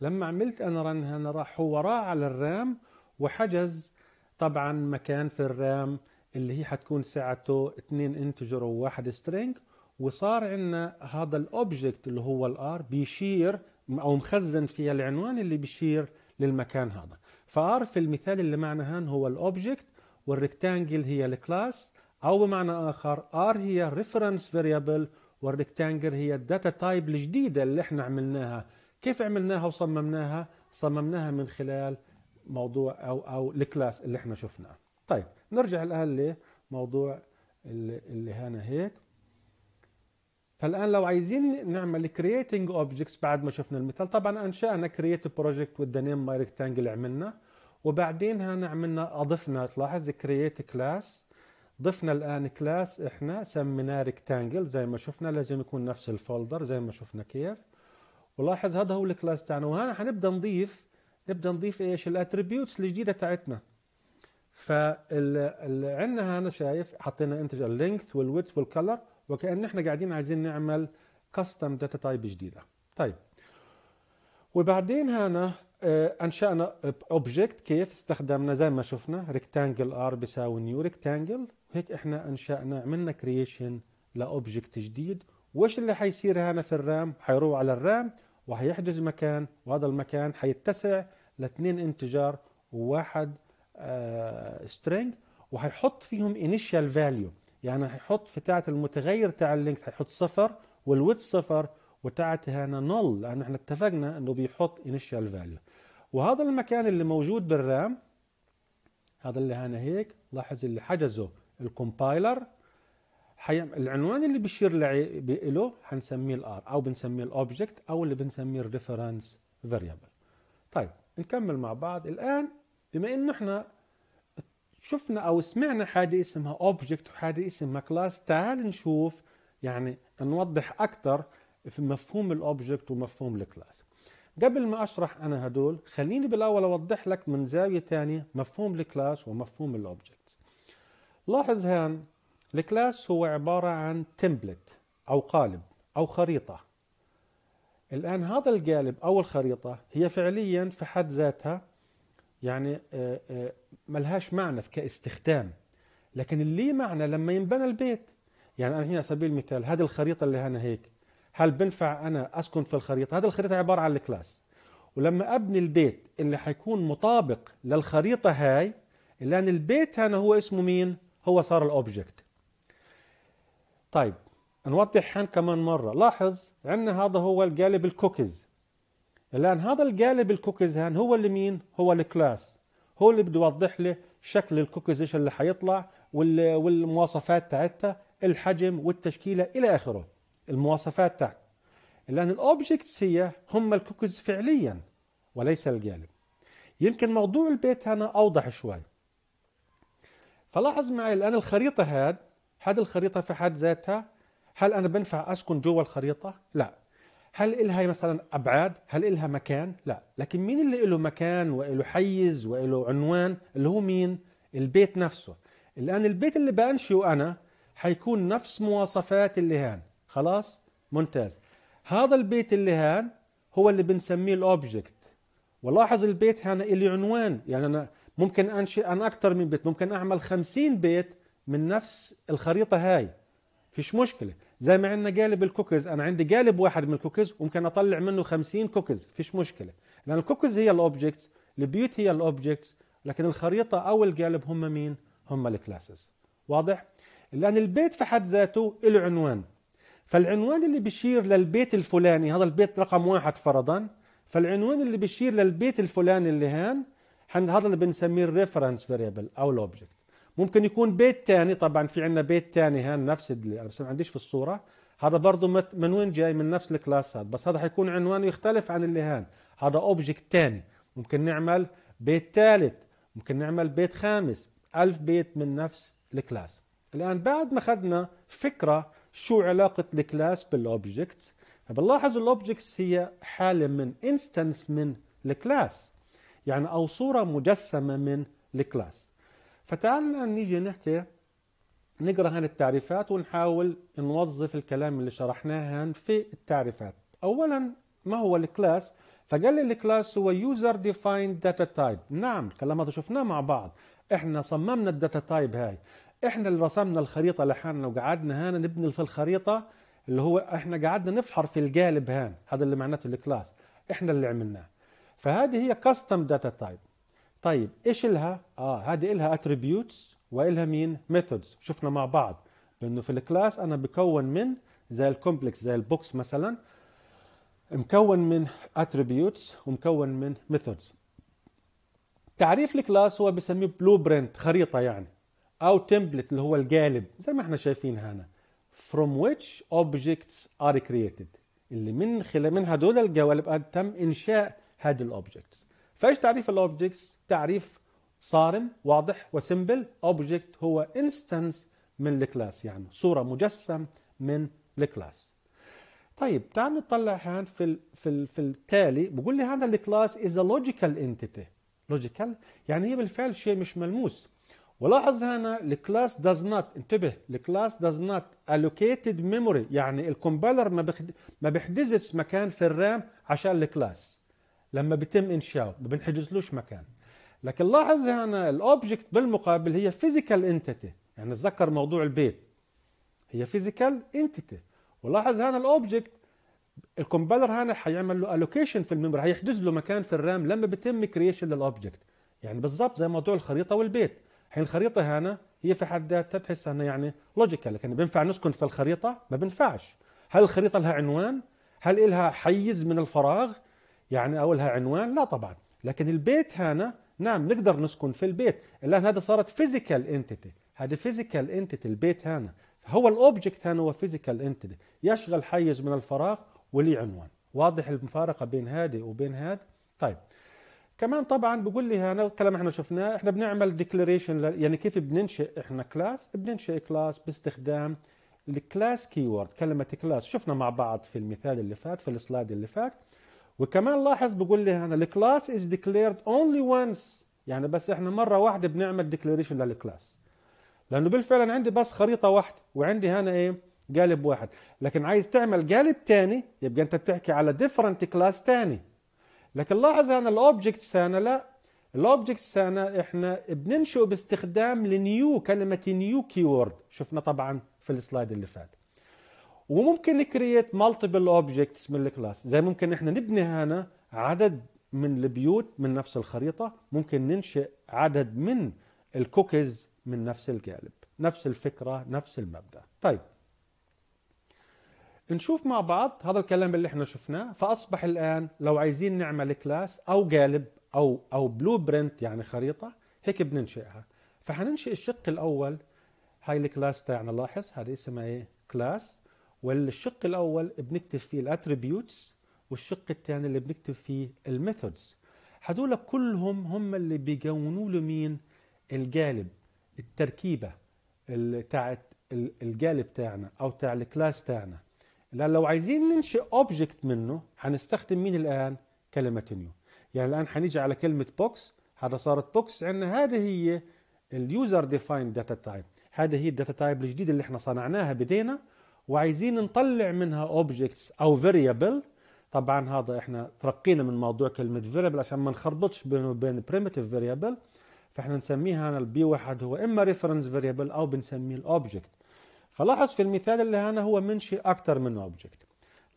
لما عملت انا رن هنا راح هو راح على الرام وحجز طبعا مكان في الرام اللي هي حتكون سعته 2 انتجر وواحد سترينج وصار عندنا هذا الاوبجكت اللي هو الار بيشير او مخزن فيها العنوان اللي بيشير للمكان هذا فار في المثال اللي معنا هان هو الاوبجكت والريكتانجل هي الكلاس او بمعنى اخر ار هي ريفرنس فاريبل والريكتانجر هي الداتا تايب الجديدة اللي احنا عملناها كيف عملناها وصممناها صممناها من خلال موضوع او او الكلاس اللي احنا شفناه طيب نرجع الان لموضوع اللي هنا هيك فالان لو عايزين نعمل كرييتنج اوبجكتس بعد ما شفنا المثال طبعا انشانا كرييت بروجكت وذ نيم ماي ريكتانجل عملنا وبعدين هنا عملنا اضفنا تلاحظ كرييت كلاس ضفنا الآن كلاس إحنا سميناه ريكتانجل زي ما شفنا لازم يكون نفس الفولدر زي ما شفنا كيف ولاحظ هذا هو الكلاس تاعنا وهنا حنبدأ نضيف نبدأ نضيف إيش الأتريبيوتس الجديدة تاعتنا فال عندنا هنا شايف حطينا انتج اللينث والويت والكلر وكأن احنا قاعدين عايزين نعمل كاستم داتا تايب جديدة طيب وبعدين هنا آه، انشانا اوبجكت كيف استخدمنا زي ما شفنا ريكتانجل ار بيساوي نيو ريكتانجل هيك احنا انشأنا عملنا كرييشن لاوبجكت جديد وايش اللي حيصير هنا في الرام حيروح على الرام وحيحجز مكان وهذا المكان حيتسع لاثنين انتجار وواحد سترينج آه، وحيحط فيهم انيشال فاليو يعني حيحط في تاعت المتغير تاع اللينك حيحط صفر والويت صفر وتاعت هنا نول لان احنا اتفقنا انه بيحط انيشال فاليو وهذا المكان اللي موجود بالرام هذا اللي هنا هيك لاحظ اللي حجزه الكومبايلر حي... العنوان اللي بيشير له حنسميه الار او بنسميه الاوبجكت او اللي بنسميه الريفرنس فاريبل طيب نكمل مع بعض الان بما انه احنا شفنا او سمعنا حاجه اسمها اوبجكت وحاجه اسمها كلاس تعال نشوف يعني نوضح اكثر في مفهوم الاوبجكت ومفهوم الكلاس قبل ما اشرح انا هدول خليني بالاول اوضح لك من زاويه ثانيه مفهوم الكلاس ومفهوم الاوبجكت لاحظ هان الكلاس هو عبارة عن تمبلت أو قالب أو خريطة الآن هذا القالب أو الخريطة هي فعليا في حد ذاتها يعني آه، آه، ملهاش معنى كاستخدام لكن اللي معنى لما ينبنى البيت يعني أنا هنا على سبيل المثال هذه الخريطة اللي هنا هيك هل بنفع أنا أسكن في الخريطة هذه الخريطة عبارة عن الكلاس ولما أبني البيت اللي حيكون مطابق للخريطة هاي الآن البيت هنا هو اسمه مين هو صار الاوبجكت طيب نوضح هان كمان مرة لاحظ عندنا هذا هو القالب الكوكيز الآن هذا القالب الكوكيز هان هو اللي مين هو الكلاس هو اللي بده يوضح لي شكل الكوكيز ايش اللي حيطلع والمواصفات تاعتها الحجم والتشكيلة إلى آخره المواصفات تاعت الآن الأوبجكتس هي هم الكوكيز فعليا وليس القالب يمكن موضوع البيت هنا أوضح شوي فلاحظ معي الآن الخريطة هاد هاد الخريطة في حد ذاتها هل أنا بنفع أسكن جوا الخريطة؟ لا هل إلها مثلا أبعاد؟ هل إلها مكان؟ لا لكن مين اللي له مكان وله حيز وله عنوان اللي هو مين؟ البيت نفسه الآن البيت اللي بأنشئه أنا حيكون نفس مواصفات اللي هان خلاص؟ ممتاز هذا البيت اللي هان هو اللي بنسميه الأوبجكت ولاحظ البيت هنا اللي عنوان يعني أنا ممكن أنشئ أن أكثر من بيت ممكن أعمل خمسين بيت من نفس الخريطة هاي فيش مشكلة زي ما عندنا قالب الكوكيز أنا عندي قالب واحد من الكوكيز ممكن أطلع منه خمسين كوكيز فيش مشكلة لأن الكوكيز هي الأوبجكتس البيوت هي الأوبجكتس لكن الخريطة أو القالب هم مين هم الكلاسز واضح لأن البيت في حد ذاته له عنوان فالعنوان اللي بيشير للبيت الفلاني هذا البيت رقم واحد فرضا فالعنوان اللي بيشير للبيت الفلاني اللي هان هذا اللي بنسميه الريفرنس فاريبل او الاوبجكت ممكن يكون بيت ثاني طبعا في عندنا بيت ثاني هان نفس اللي بس ما عنديش في الصوره هذا برضه من وين جاي من نفس الكلاس هذا بس هذا حيكون عنوانه يختلف عن اللي هان هذا اوبجكت ثاني ممكن نعمل بيت ثالث ممكن نعمل بيت خامس ألف بيت من نفس الكلاس الآن بعد ما أخذنا فكرة شو علاقة الكلاس بالأوبجكتس بنلاحظ الأوبجكتس هي حالة من انستنس من الكلاس يعني او صوره مجسمه من الكلاس فتعال الان نيجي نحكي نقرا هان التعريفات ونحاول نوظف الكلام اللي شرحناه هان في التعريفات اولا ما هو الكلاس فقال لي الكلاس هو يوزر ديفايند داتا تايب نعم الكلام هذا شفناه مع بعض احنا صممنا الداتا تايب هاي احنا اللي رسمنا الخريطه لحالنا وقعدنا هان نبني في الخريطه اللي هو احنا قعدنا نفحر في القالب هان هذا اللي معناته الكلاس احنا اللي عملناه فهذه هي كاستم داتا تايب طيب ايش لها اه هذه لها اتريبيوتس والها مين؟ ميثودز شفنا مع بعض بانه في الكلاس انا بكون من زي الكومبلكس زي البوكس مثلا مكون من اتريبيوتس ومكون من ميثودز تعريف الكلاس هو بسميه بلو برنت خريطه يعني او تمبلت اللي هو القالب زي ما احنا شايفين هنا from which objects are created اللي من خلال من هدول القوالب تم انشاء هاد الاوبجكتس فايش تعريف الاوبجكتس تعريف صارم واضح وسمبل اوبجكت هو انستنس من الكلاس يعني صوره مجسم من الكلاس طيب تعال نطلع هان في الـ في الـ في التالي بقول لي هذا الكلاس از لوجيكال انتيتي لوجيكال يعني هي بالفعل شيء مش ملموس ولاحظ هنا الكلاس داز نوت انتبه الكلاس داز نوت الوكيتد ميموري يعني الكومبايلر ما ما بيحجزش مكان في الرام عشان الكلاس لما بيتم انشاؤه ما بنحجزلوش مكان لكن لاحظ هنا الاوبجكت بالمقابل هي فيزيكال انتيتي يعني تذكر موضوع البيت هي فيزيكال انتيتي ولاحظ هنا الاوبجكت الكومبايلر هنا حيعمل له الوكيشن في الميموري حيحجز له مكان في الرام لما بيتم كرييشن للاوبجكت يعني بالضبط زي موضوع الخريطه والبيت حين الخريطه هنا هي في حد ذاتها بتحس انها يعني لوجيكال لكن بينفع نسكن في الخريطه ما بينفعش هل الخريطه لها عنوان هل لها حيز من الفراغ يعني أولها عنوان لا طبعا لكن البيت هنا نعم نقدر نسكن في البيت الآن هذا صارت فيزيكال انتيتي هذا فيزيكال انتيتي البيت هنا هو الاوبجكت هنا هو فيزيكال انتيتي يشغل حيز من الفراغ ولي عنوان واضح المفارقة بين هذه وبين هذا طيب كمان طبعا بقول لي هنا كلام احنا شفناه احنا بنعمل ديكلاريشن يعني كيف بننشئ احنا كلاس بننشئ كلاس باستخدام الكلاس كيورد كلمة كلاس شفنا مع بعض في المثال اللي فات في السلايد اللي فات وكمان لاحظ بقول لي هنا الكلاس از ديكليرد اونلي وانس يعني بس احنا مره واحده بنعمل ديكليريشن للكلاس لانه بالفعل انا عندي بس خريطه واحده وعندي هنا ايه قالب واحد لكن عايز تعمل قالب ثاني يبقى انت بتحكي على ديفرنت كلاس ثاني لكن لاحظ هنا الاوبجكتس هنا لا الاوبجكتس هنا احنا بننشئ باستخدام لنيو كلمه نيو كيورد شفنا طبعا في السلايد اللي فات وممكن نكريت مالتيبل اوبجكتس من الكلاس زي ممكن احنا نبني هنا عدد من البيوت من نفس الخريطه ممكن ننشئ عدد من الكوكيز من نفس القالب نفس الفكره نفس المبدا طيب نشوف مع بعض هذا الكلام اللي احنا شفناه فاصبح الان لو عايزين نعمل كلاس او قالب او او بلو برنت يعني خريطه هيك بننشئها فحننشئ الشق الاول هاي الكلاس تاعنا لاحظ هذه اسمها ايه كلاس والشق الاول بنكتب فيه الاتريبيوتس والشق الثاني اللي بنكتب فيه الميثودز هدول كلهم هم اللي بيكونوا له مين القالب التركيبه بتاعت القالب تاعنا او تاع الكلاس تاعنا الان لو عايزين ننشئ اوبجكت منه هنستخدم مين الان كلمه نيو يعني الان هنيجي على كلمه بوكس هذا صارت بوكس عندنا هذه هي اليوزر ديفايند داتا تايب هذه هي الداتا تايب الجديده اللي احنا صنعناها بدينا وعايزين نطلع منها اوبجكتس او فيريبل طبعا هذا احنا ترقينا من موضوع كلمه فيريبل عشان ما نخربطش بينه وبين primitive فيريبل فاحنا نسميها هنا البي واحد هو اما ريفرنس فاريبل او بنسميه الاوبجكت فلاحظ في المثال اللي هنا هو منشئ اكثر من اوبجكت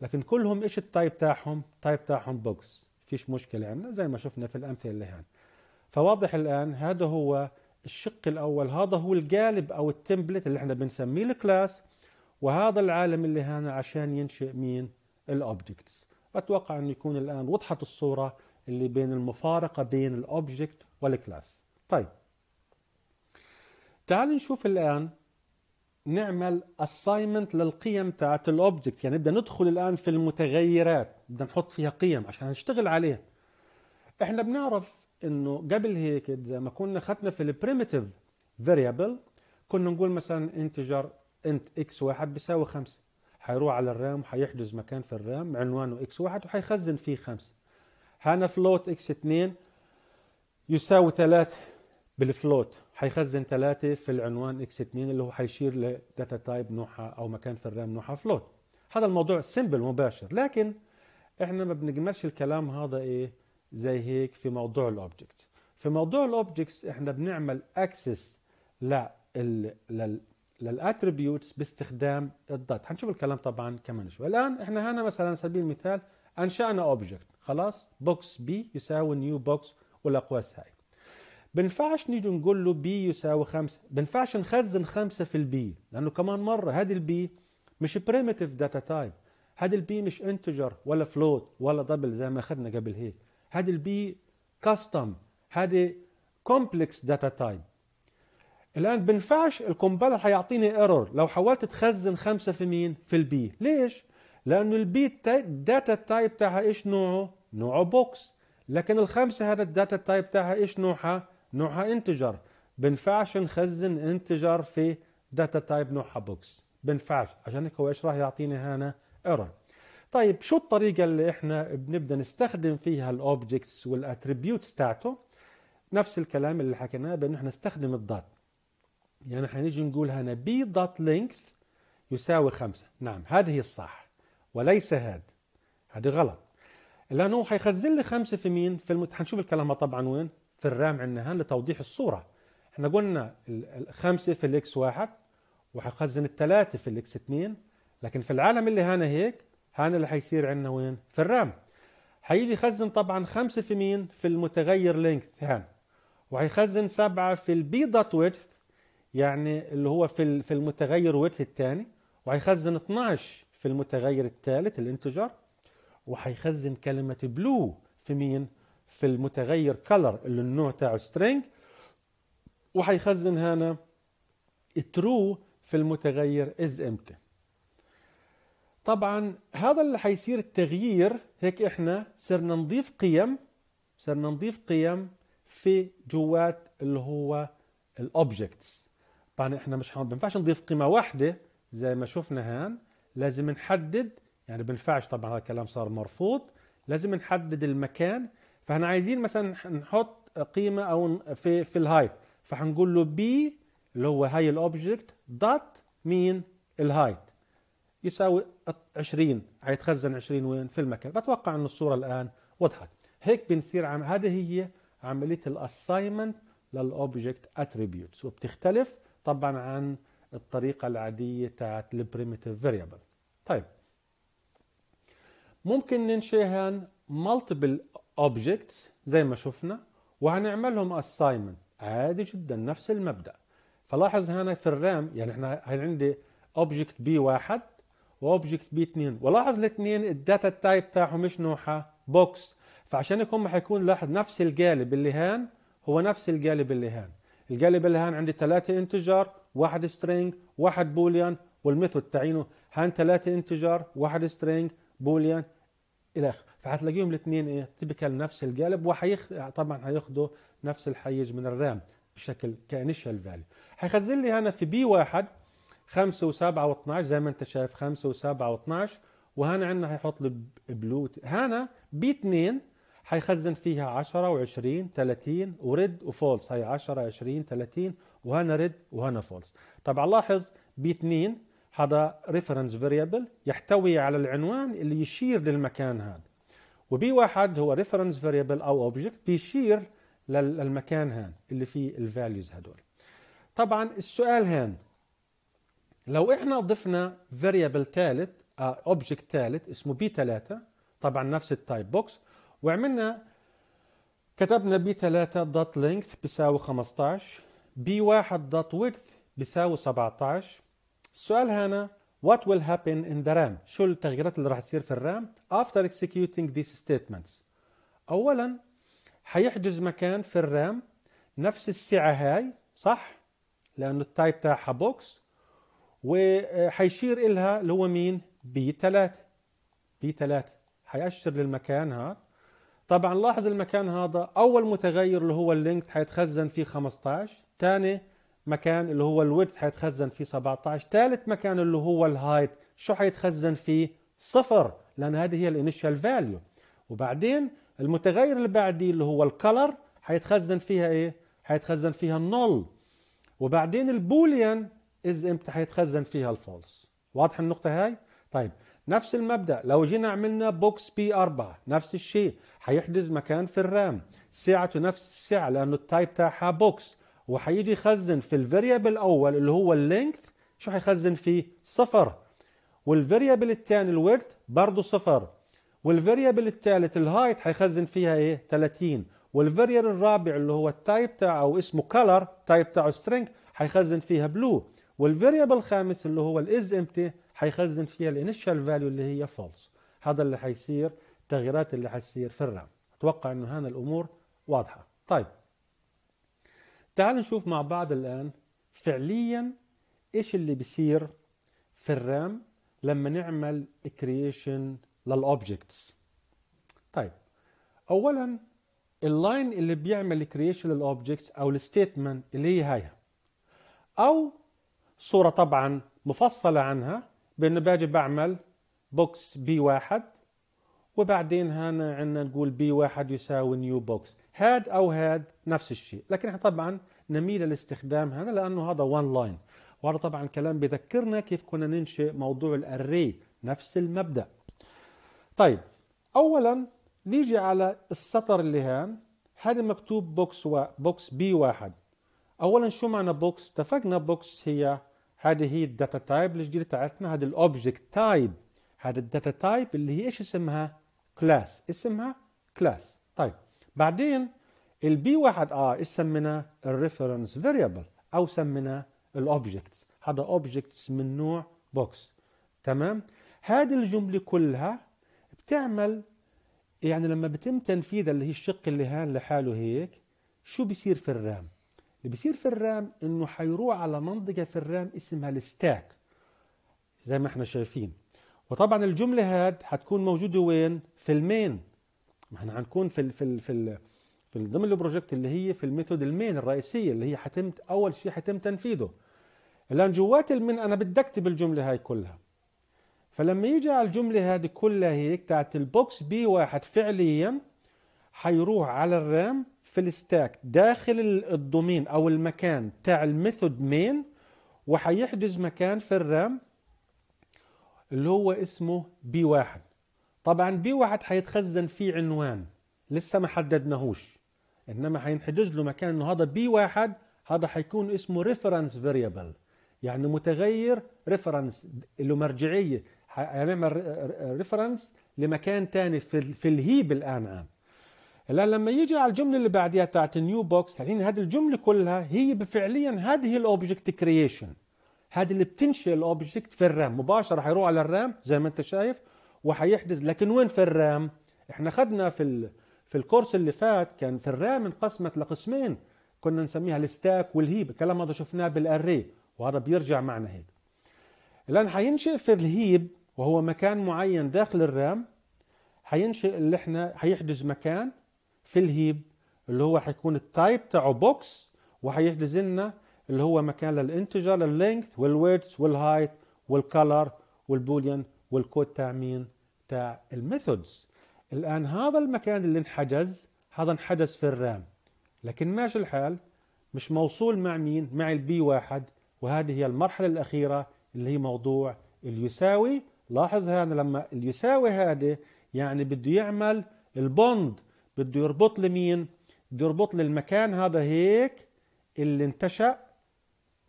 لكن كلهم ايش التايب تاعهم تايب تاعهم بوكس فيش مشكله عندنا زي ما شفنا في الامثله اللي هنا فواضح الان هذا هو الشق الاول هذا هو القالب او التمبلت اللي احنا بنسميه الكلاس وهذا العالم اللي هنا عشان ينشئ مين الاوبجكتس اتوقع انه يكون الان وضحت الصوره اللي بين المفارقه بين الاوبجكت والكلاس طيب تعال نشوف الان نعمل assignment للقيم تاعت الاوبجكت يعني بدنا ندخل الان في المتغيرات بدنا نحط فيها قيم عشان نشتغل عليها احنا بنعرف انه قبل هيك زي ما كنا اخذنا في البريمتيف فاريبل كنا نقول مثلا انتجر انت اكس واحد بيساوي خمسة حيروح على الرام حيحجز مكان في الرام عنوانه اكس واحد وحيخزن فيه خمسة هنا فلوت اكس اثنين يساوي ثلاثة بالفلوت حيخزن ثلاثة في العنوان اكس 2 اللي هو حيشير لداتا تايب نوعها او مكان في الرام نوعها فلوت هذا الموضوع سمبل مباشر لكن احنا ما بنجملش الكلام هذا ايه زي هيك في موضوع الاوبجكت في موضوع الاوبجكتس احنا بنعمل اكسس لل للاتريبيوتس باستخدام الدات حنشوف الكلام طبعا كمان شوي الان احنا هنا مثلا على سبيل المثال انشانا اوبجكت خلاص بوكس بي يساوي نيو بوكس والاقواس هاي بنفعش نيجي نقول له بي يساوي خمسة بنفعش نخزن خمسة في البي لأنه كمان مرة هذه البي مش بريمتيف داتا تايب هذه البي مش انتجر ولا فلوت ولا دبل زي ما اخذنا قبل هيك هذه البي كاستم هذه كومبلكس داتا تايب الآن بنفعش الكومبايلر هيعطيني ايرور لو حاولت تخزن خمسة في مين؟ في البي ليش؟ لأنه البي الداتا تايب بتاعها إيش نوعه؟ نوعه بوكس لكن الخمسة هذا الداتا تايب بتاعها إيش نوعها؟ نوعها انتجر بنفعش نخزن انتجر في داتا تايب نوعها بوكس بنفعش عشان هيك هو إيش راح يعطيني هنا؟ ايرور طيب شو الطريقة اللي احنا بنبدأ نستخدم فيها الاوبجكتس والاتريبيوتس تاعته؟ نفس الكلام اللي حكيناه بأن احنا نستخدم الدات يعني حنيجي نقول هنا بي دوت لينث يساوي خمسة نعم هذه هي الصح وليس هذا هذه غلط لأنه حيخزن لي خمسة في مين في المت... حنشوف الكلام طبعا وين في الرام عندنا لتوضيح الصورة احنا قلنا الخمسة في الاكس واحد وحيخزن الثلاثة في الاكس اثنين لكن في العالم اللي هنا هيك هنا اللي حيصير عندنا وين في الرام حيجي يخزن طبعا خمسة في مين في المتغير لينكث هان وحيخزن سبعة في البي دوت ويدث يعني اللي هو في في المتغير ويت الثاني وهيخزن 12 في المتغير الثالث الانتجر وهيخزن كلمه بلو في مين في المتغير كلر اللي النوع تاعه سترينج وهيخزن هنا ترو في المتغير از امتى طبعا هذا اللي حيصير التغيير هيك احنا صرنا نضيف قيم صرنا نضيف قيم في جوات اللي هو الاوبجكتس طبعا احنا مش ما بنفعش نضيف قيمه واحده زي ما شفنا هان لازم نحدد يعني بنفعش طبعا هذا الكلام صار مرفوض لازم نحدد المكان فاحنا عايزين مثلا نحط قيمه او في في الهايت فحنقول له بي اللي هو هاي الاوبجكت دوت مين الهايت يساوي 20 حيتخزن 20 وين في المكان بتوقع انه الصوره الان وضحت هيك بنصير عم هذه هي عمليه الاساينمنت للاوبجكت اتريبيوتس وبتختلف طبعا عن الطريقة العادية تاعت البريمتيف فيريبل طيب ممكن ننشئهن multiple objects زي ما شفنا وهنعملهم assignment عادي جدا نفس المبدأ فلاحظ هنا في الرام يعني احنا عندي اوبجكت بي واحد واوبجكت بي 2 ولاحظ الاثنين الداتا تايب تاعهم مش نوعها بوكس فعشان هم حيكون لاحظ نفس القالب اللي هان هو نفس القالب اللي هان القالب اللي هان عندي ثلاثة انتجار واحد سترينج واحد بوليان والميثود تعينه هان ثلاثة انتجار واحد سترينج بوليان الى اخره فحتلاقيهم الاثنين ايه تبكل نفس القالب وحيخ طبعا هياخذوا نفس الحيز من الرام بشكل كانيشال فاليو حيخزن لي هنا في بي 1 5 و7 و12 زي ما انت شايف 5 و7 و12 وهنا عندنا حيحط لي بلو هنا بي 2 حيخزن فيها 10 و20 30 وريد وفولس هي 10 20 30 وهنا ريد وهنا فولس طبعا لاحظ بي 2 هذا ريفرنس فاريبل يحتوي على العنوان اللي يشير للمكان هذا وبي 1 هو ريفرنس فاريبل او اوبجكت بيشير للمكان هان اللي فيه الفاليوز هدول طبعا السؤال هان لو احنا ضفنا فاريبل ثالث اوبجكت ثالث اسمه بي 3 طبعا نفس التايب بوكس وعملنا كتبنا بي 3 دوت لينث بيساوي 15 بي 1 دوت ويدث بيساوي 17 السؤال هنا what will happen in the RAM شو التغييرات اللي راح تصير في الرام after executing these statements اولا هيحجز مكان في الرام نفس السعة هاي صح لانه التايب تاعها بوكس وحيشير إلها اللي هو مين بي 3 بي 3 هيأشر للمكان هذا طبعا لاحظ المكان هذا اول متغير اللي هو اللينكت حيتخزن فيه 15 ثاني مكان اللي هو الويدث حيتخزن فيه 17 ثالث مكان اللي هو الهايت شو حيتخزن فيه صفر لان هذه هي الانيشال فاليو وبعدين المتغير اللي بعديه اللي هو الكلر حيتخزن فيها ايه حيتخزن فيها النول وبعدين البوليان از امتى حيتخزن فيها الفولس واضح النقطه هاي طيب نفس المبدا لو جينا عملنا بوكس بي 4 نفس الشيء حيحجز مكان في الرام سعته نفس السعه لانه التايب تاعها بوكس وحيجي يخزن في الفاريبل الاول اللي هو اللينث شو حيخزن فيه صفر والفاريبل الثاني الويرث برضه صفر والفاريبل الثالث الهايت حيخزن فيها ايه 30 والفاريبل الرابع اللي هو التايب تاعه او اسمه كلر تايب تاعه سترينج حيخزن فيها بلو والفاريبل الخامس اللي هو الاز امتي حيخزن فيها الانيشال فاليو اللي هي فولس هذا اللي حيصير التغييرات اللي حتصير في الرام اتوقع انه هنا الامور واضحه طيب تعال نشوف مع بعض الان فعليا ايش اللي بيصير في الرام لما نعمل كرييشن للاوبجكتس طيب اولا اللاين اللي بيعمل كرييشن للاوبجكتس او الستيتمنت اللي هي هاي او صوره طبعا مفصله عنها بأنه باجي بعمل بوكس بي واحد وبعدين هنا عندنا نقول بي واحد يساوي نيو بوكس هاد أو هاد نفس الشيء لكن احنا طبعا نميل للاستخدام هنا لأنه هذا وان لاين وهذا طبعا كلام بذكرنا كيف كنا ننشئ موضوع الاري نفس المبدا طيب اولا نيجي على السطر اللي هان هذا مكتوب بوكس و... بوكس بي واحد اولا شو معنى بوكس اتفقنا بوكس هي هذه هي الداتا تايب الجديده تاعتنا هذا الاوبجكت تايب هذا الداتا تايب اللي هي ايش اسمها كلاس اسمها كلاس طيب بعدين البي واحد ار ايش سميناه الريفرنس فاريبل او سميناه الاوبجكتس هذا اوبجكتس من نوع بوكس تمام هذه الجمله كلها بتعمل يعني لما بتم تنفيذها اللي هي الشق اللي هان لحاله هيك شو بيصير في الرام اللي بيصير في الرام انه حيروح على منطقه في الرام اسمها الستاك زي ما احنا شايفين وطبعا الجمله هاد هتكون موجوده وين في المين ما احنا هنكون في الـ في الـ في الـ في ضمن البروجكت اللي هي في الميثود المين الرئيسيه اللي هي حتم اول شيء حتم تنفيذه الان جوات المين انا بدي اكتب الجمله هاي كلها فلما يجي على الجمله هذه كلها هيك تاعت البوكس بي واحد فعليا هيروح على الرام في الستاك داخل الدومين او المكان تاع الميثود مين وهيحجز مكان في الرام اللي هو اسمه بي واحد طبعا بي واحد هيتخزن فيه عنوان لسه ما حددناهوش انما هينحجز له مكان انه هذا بي واحد هذا حيكون اسمه ريفرنس فاريبل يعني متغير ريفرنس له مرجعيه هنعمل يعني ريفرنس لمكان تاني في, الهيب الان عام الان لما يجي على الجمله اللي بعديها تاعت النيو بوكس يعني هذه الجمله كلها هي فعليا هذه الاوبجكت كرييشن هذه اللي بتنشئ الاوبجكت في الرام مباشره حيروح على الرام زي ما انت شايف وحيحدث لكن وين في الرام احنا خدنا في ال... في الكورس اللي فات كان في الرام انقسمت لقسمين كنا نسميها الستاك والهيب الكلام هذا شفناه بالاري وهذا بيرجع معنا هيك الان حينشئ في الهيب وهو مكان معين داخل الرام حينشئ اللي احنا حيحجز مكان في الهيب اللي هو حيكون التايب تاعه بوكس وحيحجز لنا اللي هو مكان للانتجر لللينكت والويرث والهايت والكلر والبوليان والكود تاع مين تاع الميثودز الان هذا المكان اللي انحجز هذا انحجز في الرام لكن ماشي الحال مش موصول مع مين مع البي واحد وهذه هي المرحله الاخيره اللي هي موضوع اليساوي لاحظ هذا لما اليساوي هذا يعني بده يعمل البوند بده يربط لمين بده يربط للمكان هذا هيك اللي انتشأ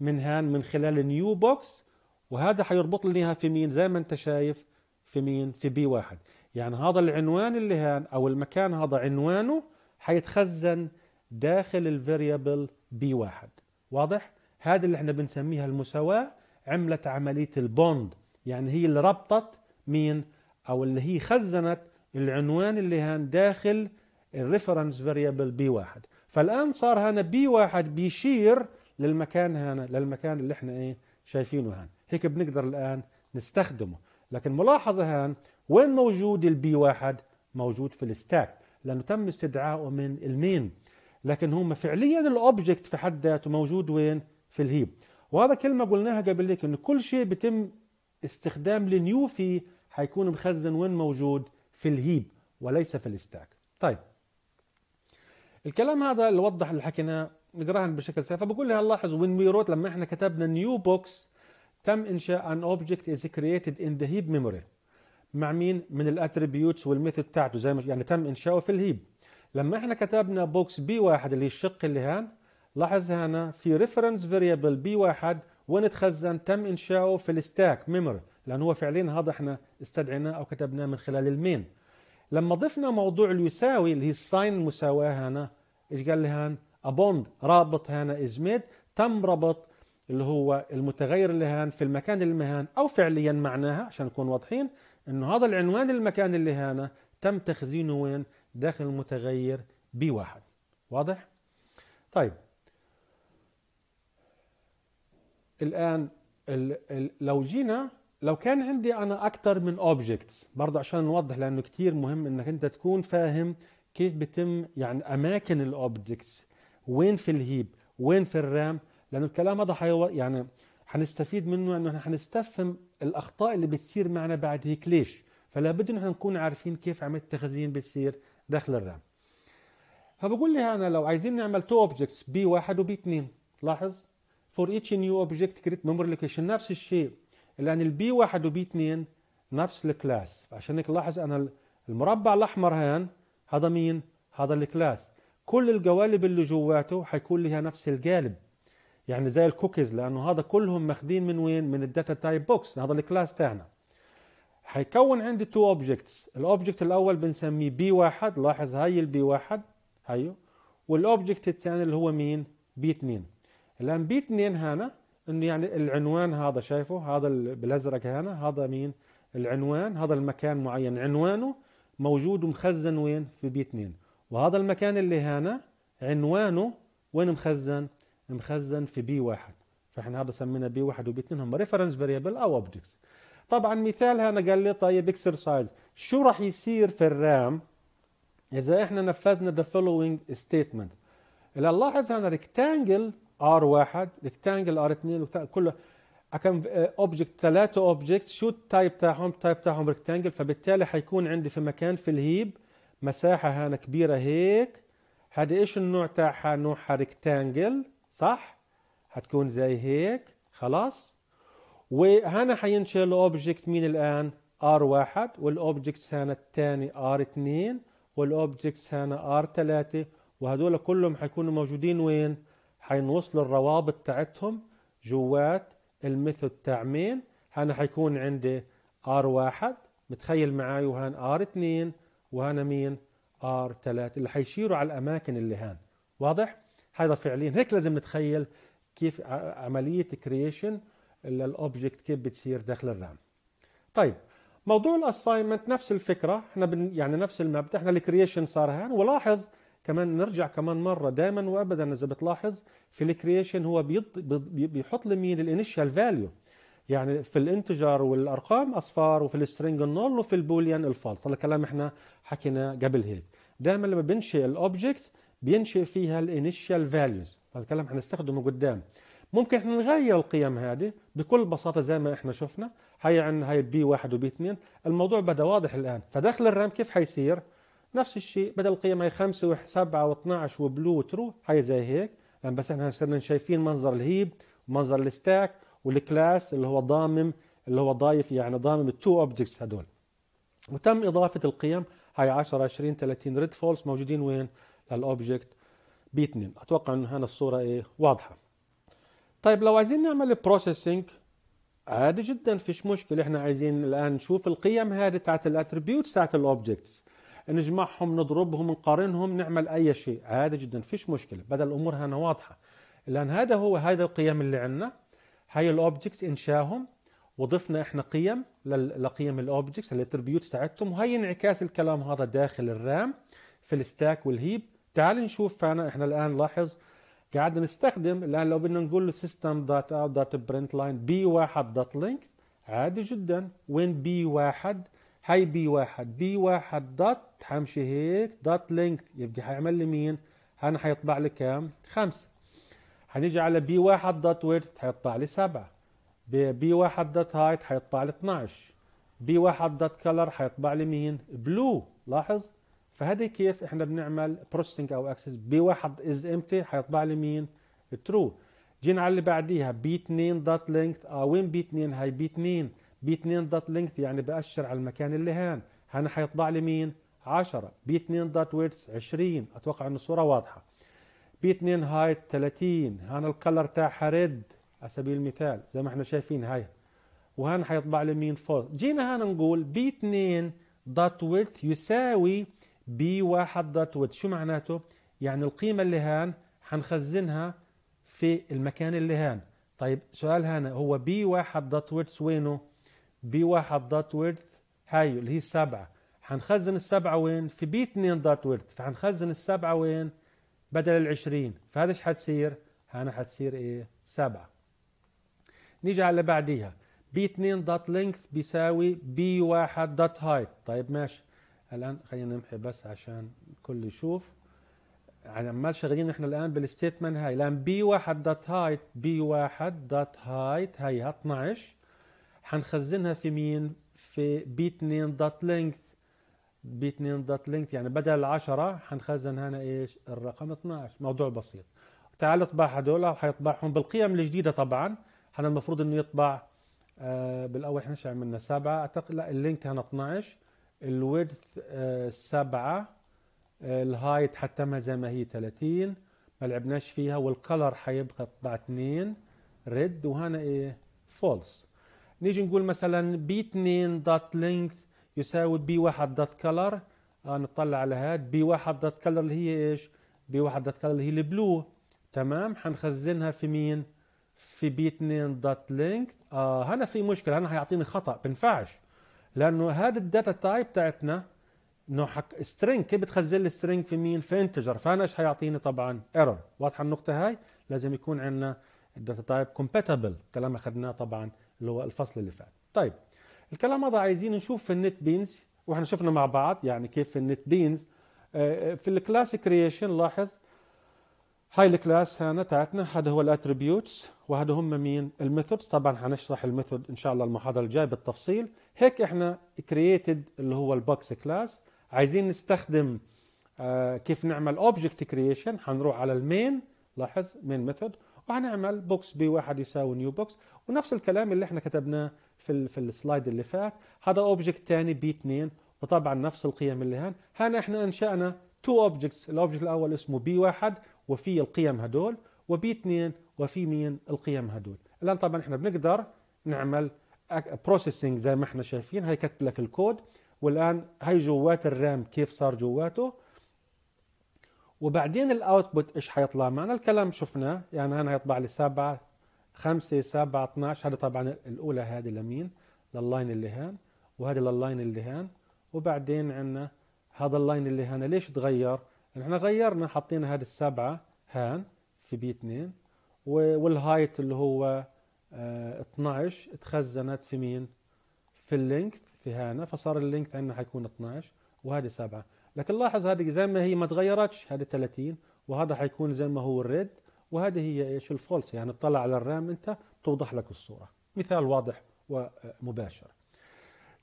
من هان من خلال نيو بوكس وهذا حيربط لي اياها في مين زي ما انت شايف في مين في بي واحد يعني هذا العنوان اللي هان او المكان هذا عنوانه حيتخزن داخل الفاريبل بي واحد واضح هذا اللي احنا بنسميها المساواة عملت عملية البوند يعني هي اللي ربطت مين او اللي هي خزنت العنوان اللي هان داخل الريفرنس فاريبل بي واحد فالان صار هنا بي واحد بيشير للمكان هنا للمكان اللي احنا ايه شايفينه هان هيك بنقدر الان نستخدمه لكن ملاحظه هان وين موجود البي واحد موجود في الستاك لانه تم استدعائه من المين لكن هم فعليا الاوبجكت في حد ذاته موجود وين في الهيب وهذا كلمه قلناها قبل هيك انه كل شيء بيتم استخدام النيو فيه حيكون مخزن وين موجود في الهيب وليس في الستاك طيب الكلام هذا اللي وضح اللي حكيناه نقراها بشكل سريع فبقول لها لاحظ when we wrote لما احنا كتبنا new books تم انشاء an object is created in the heap memory مع مين من الاتريبيوتس والميثود بتاعته زي ما يعني تم انشاؤه في الهيب لما احنا كتبنا بوكس بي واحد اللي هي الشق اللي هان لاحظ هنا في ريفرنس فيريبل بي واحد وين تخزن تم انشاؤه في الستاك ميموري لان هو فعليا هذا احنا استدعيناه او كتبناه من خلال المين لما ضفنا موضوع اليساوي اللي هي الساين المساواه هنا ايش قال لي هان ابوند رابط هنا از ميد تم ربط اللي هو المتغير اللي هان في المكان اللي هان او فعليا معناها عشان نكون واضحين انه هذا العنوان المكان اللي هنا تم تخزينه وين داخل المتغير بي واحد واضح طيب الان لو جينا لو كان عندي انا اكثر من اوبجكتس برضه عشان نوضح لانه كثير مهم انك انت تكون فاهم كيف بتم يعني اماكن الاوبجكتس وين في الهيب وين في الرام لانه الكلام هذا حيو... يعني حنستفيد منه انه احنا حنستفهم الاخطاء اللي بتصير معنا بعد هيك ليش فلا بد انه نكون عارفين كيف عمليه التخزين بتصير داخل الرام فبقول لي انا لو عايزين نعمل تو اوبجكتس بي 1 وبي 2 لاحظ فور ايتش نيو اوبجكت كريت ميموري لوكيشن نفس الشيء لان البي 1 وبي 2 نفس الكلاس فعشان هيك لاحظ انا المربع الاحمر هان هذا مين هذا الكلاس كل القوالب اللي جواته حيكون لها نفس القالب يعني زي الكوكيز لانه هذا كلهم ماخذين من وين من الداتا تايب بوكس هذا الكلاس تاعنا حيكون عندي تو اوبجكتس الاوبجكت الاول بنسميه بي واحد لاحظ هاي البي واحد هيو والاوبجكت الثاني اللي هو مين بي 2 الان بي 2 هنا انه يعني العنوان هذا شايفه هذا بالازرق هنا هذا مين العنوان هذا المكان معين عنوانه موجود ومخزن وين في بي 2 وهذا المكان اللي هنا عنوانه وين مخزن مخزن في بي 1 فاحنا هذا سمينا بي 1 وبي 2 هم ريفرنس فاريبل او اوبجكتس طبعا مثال هنا قال لي طيب اكسرسايز شو راح يصير في الرام اذا احنا نفذنا ذا فولوينج ستيتمنت لاحظ هنا ريكتانجل ار 1 ريكتانجل ار 2 كله كم اوبجكت ثلاثه اوبجكت شو التايب تاعهم التايب تاعهم ريكتانجل فبالتالي حيكون عندي في مكان في الهيب مساحه هنا كبيره هيك هذا ايش النوع تاعها نوعها ريكتانجل صح حتكون زي هيك خلاص وهنا حينشال اوبجكت مين الان ار واحد والاوبجكت هنا الثاني ار اثنين والاوبجكت هنا ار ثلاثة وهدول كلهم حيكونوا موجودين وين حينوصلوا الروابط تاعتهم جوات الميثود تاع مين هنا حيكون عندي ار واحد متخيل معي وهان ار اثنين وهنا مين ار ثلاثة اللي حيشيروا على الاماكن اللي هان واضح هذا فعليا هيك لازم نتخيل كيف عملية كرييشن للأوبجكت كيف بتصير داخل الرام طيب موضوع الاساينمنت نفس الفكرة احنا بن يعني نفس المبدأ احنا الكرييشن صار هان ولاحظ كمان نرجع كمان مره دائما وابدا اذا بتلاحظ في الكرييشن هو بيحط لمين الانيشال فاليو يعني في الانتجر والارقام اصفار وفي السترنج النول وفي البوليان الفالس هذا كلام احنا حكينا قبل هيك دائما لما بنشئ الاوبجكتس بينشئ فيها الانيشال فاليوز هذا الكلام حنستخدمه قدام ممكن احنا نغير القيم هذه بكل بساطه زي ما احنا شفنا هي عندنا هي بي 1 وبي 2 الموضوع بدا واضح الان فداخل الرام كيف حيصير نفس الشيء بدل القيم هي 5 و7 و12 وبلو وترو هي زي هيك لان يعني بس احنا صرنا شايفين منظر الهيب ومنظر الستاك والكلاس اللي هو ضامم اللي هو ضايف يعني ضامم التو اوبجكتس هدول وتم اضافه القيم هاي 10 20 30 ريد فولس موجودين وين للاوبجكت بي 2 اتوقع انه هنا الصوره ايه واضحه طيب لو عايزين نعمل بروسيسنج عادي جدا فيش مشكله احنا عايزين الان نشوف القيم هذه تاعت الاتريبيوتس تاعت الاوبجكتس نجمعهم نضربهم نقارنهم نعمل اي شيء عادي جدا فيش مشكله بدل الامور هنا واضحه لان هذا هو هذا القيم اللي عندنا هاي الاوبجكتس انشاهم وضفنا احنا قيم لقيم الاوبجكتس الاتربيوتس تاعتهم وهي انعكاس الكلام هذا داخل الرام في الستاك والهيب تعال نشوف فانا احنا الان لاحظ قاعد نستخدم الان لو بدنا نقول له دوت اوت دوت برنت لاين بي واحد دوت لينك عادي جدا وين بي واحد هاي بي واحد بي واحد دوت همشي هيك دوت لينك يبقى هيعمل لي مين هنا حيطبع لي كام خمسة هنيجي على بي واحد دوت ويرث حيطبع لي سبعة بي واحد دوت هايت حيطبع لي 12 بي واحد دوت كلر حيطبع لي مين بلو لاحظ فهذه كيف احنا بنعمل بروسيسنج او اكسس بي واحد از امتي حيطبع لي مين ترو جينا على اللي بعديها بي 2 دوت لينكد اه وين بي 2 هاي بي 2 بي 2 دوت لينكد يعني بأشر على المكان اللي هان هنا حيطبع لي مين 10 بي 2 دوت ويدث 20 اتوقع ان الصوره واضحه بي 2 هايت 30 هنا الكلر تاعها ريد على سبيل المثال زي ما احنا شايفين هاي وهان حيطبع لي مين فوز جينا هان نقول بي 2 دوت ويدث يساوي بي 1 دوت ويدث شو معناته يعني القيمه اللي هان حنخزنها في المكان اللي هان طيب سؤال هنا هو بي 1 دوت ويدث وينه بي 1 دوت ويدث هاي اللي هي 7 حنخزن السبعة وين في بي 2 دوت ورث فحنخزن السبعة وين بدل ال 20 فهذا ايش حتصير هنا حتصير ايه سبعة نيجي على اللي بعديها بي 2 دوت لينث بيساوي بي 1 دوت هايت طيب ماشي الان خلينا نمحي بس عشان الكل يشوف يعني عمال شغالين احنا الان بالستيتمنت هاي الان بي 1 دوت هايت بي 1 دوت هايت هيها 12 حنخزنها في مين في بي 2 دوت لينث ب 2 دوت لينكد يعني بدل 10 حنخزن هنا ايش الرقم 12 موضوع بسيط تعال اطبع هدول حيطبعهم بالقيم الجديده طبعا هذا المفروض انه يطبع آه بالاول احنا شو عملنا 7 اعتقد لا اللينك هنا 12 الويدث 7 آه،, آه الهايت حتمها زي ما هي 30 ما لعبناش فيها والكلر حيبقى طبع 2 ريد وهنا ايه فولس نيجي نقول مثلا بي 2 دوت لينث يساوي بي واحد دوت كلر نطلع على هاد بي واحد دوت كلر اللي هي ايش بي واحد دوت كلر اللي هي البلو تمام حنخزنها في مين في بي 2 دوت لينك آه هنا في مشكله هنا حيعطيني خطا بنفعش لانه هذا الداتا تايب تاعتنا نوع سترينج كيف بتخزن لي سترينج في مين في انتجر فانا ايش حيعطيني طبعا ايرور واضحه النقطه هاي لازم يكون عندنا الداتا تايب كومباتبل كلام اخذناه طبعا اللي هو الفصل اللي فات طيب الكلام هذا عايزين نشوف في النت بينز واحنا شفنا مع بعض يعني كيف في النت بينز آه، آه، في الكلاس كرييشن لاحظ هاي الكلاس هنا تاعتنا هذا هو الاتريبيوتس وهذا هم مين الميثود طبعا هنشرح الميثود ان شاء الله المحاضره الجايه بالتفصيل هيك احنا كرييتد اللي هو البوكس كلاس عايزين نستخدم آه، كيف نعمل اوبجكت كرييشن هنروح على المين لاحظ مين ميثود وهنعمل بوكس بي واحد يساوي نيو بوكس ونفس الكلام اللي احنا كتبناه في في السلايد اللي فات هذا اوبجكت ثاني بي 2 وطبعا نفس القيم اللي هان هنا احنا انشانا تو اوبجكتس الاوبجكت الاول اسمه بي 1 وفي القيم هدول وبي 2 وفي مين القيم هدول الان طبعا احنا بنقدر نعمل بروسيسنج زي ما احنا شايفين هي كاتب لك الكود والان هي جوات الرام كيف صار جواته وبعدين الاوتبوت ايش حيطلع معنا الكلام شفناه يعني هنا حيطلع لي 7 5 7 12 هذا طبعا الاولى هذه لمين لللاين اللي هان وهذه لللاين اللي هان وبعدين عندنا هذا اللاين اللي هنا ليش تغير يعني احنا غيرنا حطينا هذه السبعة هان في بي 2 والهايت اللي هو 12 آه، اتخزنت في مين في اللينكث في هنا فصار اللينكث عندنا حيكون 12 وهذه سبعة لكن لاحظ هذه زي ما هي ما تغيرتش هذه 30 وهذا حيكون زي ما هو الريد وهذه هي ايش الفولس يعني اطلع على الرام انت توضح لك الصوره مثال واضح ومباشر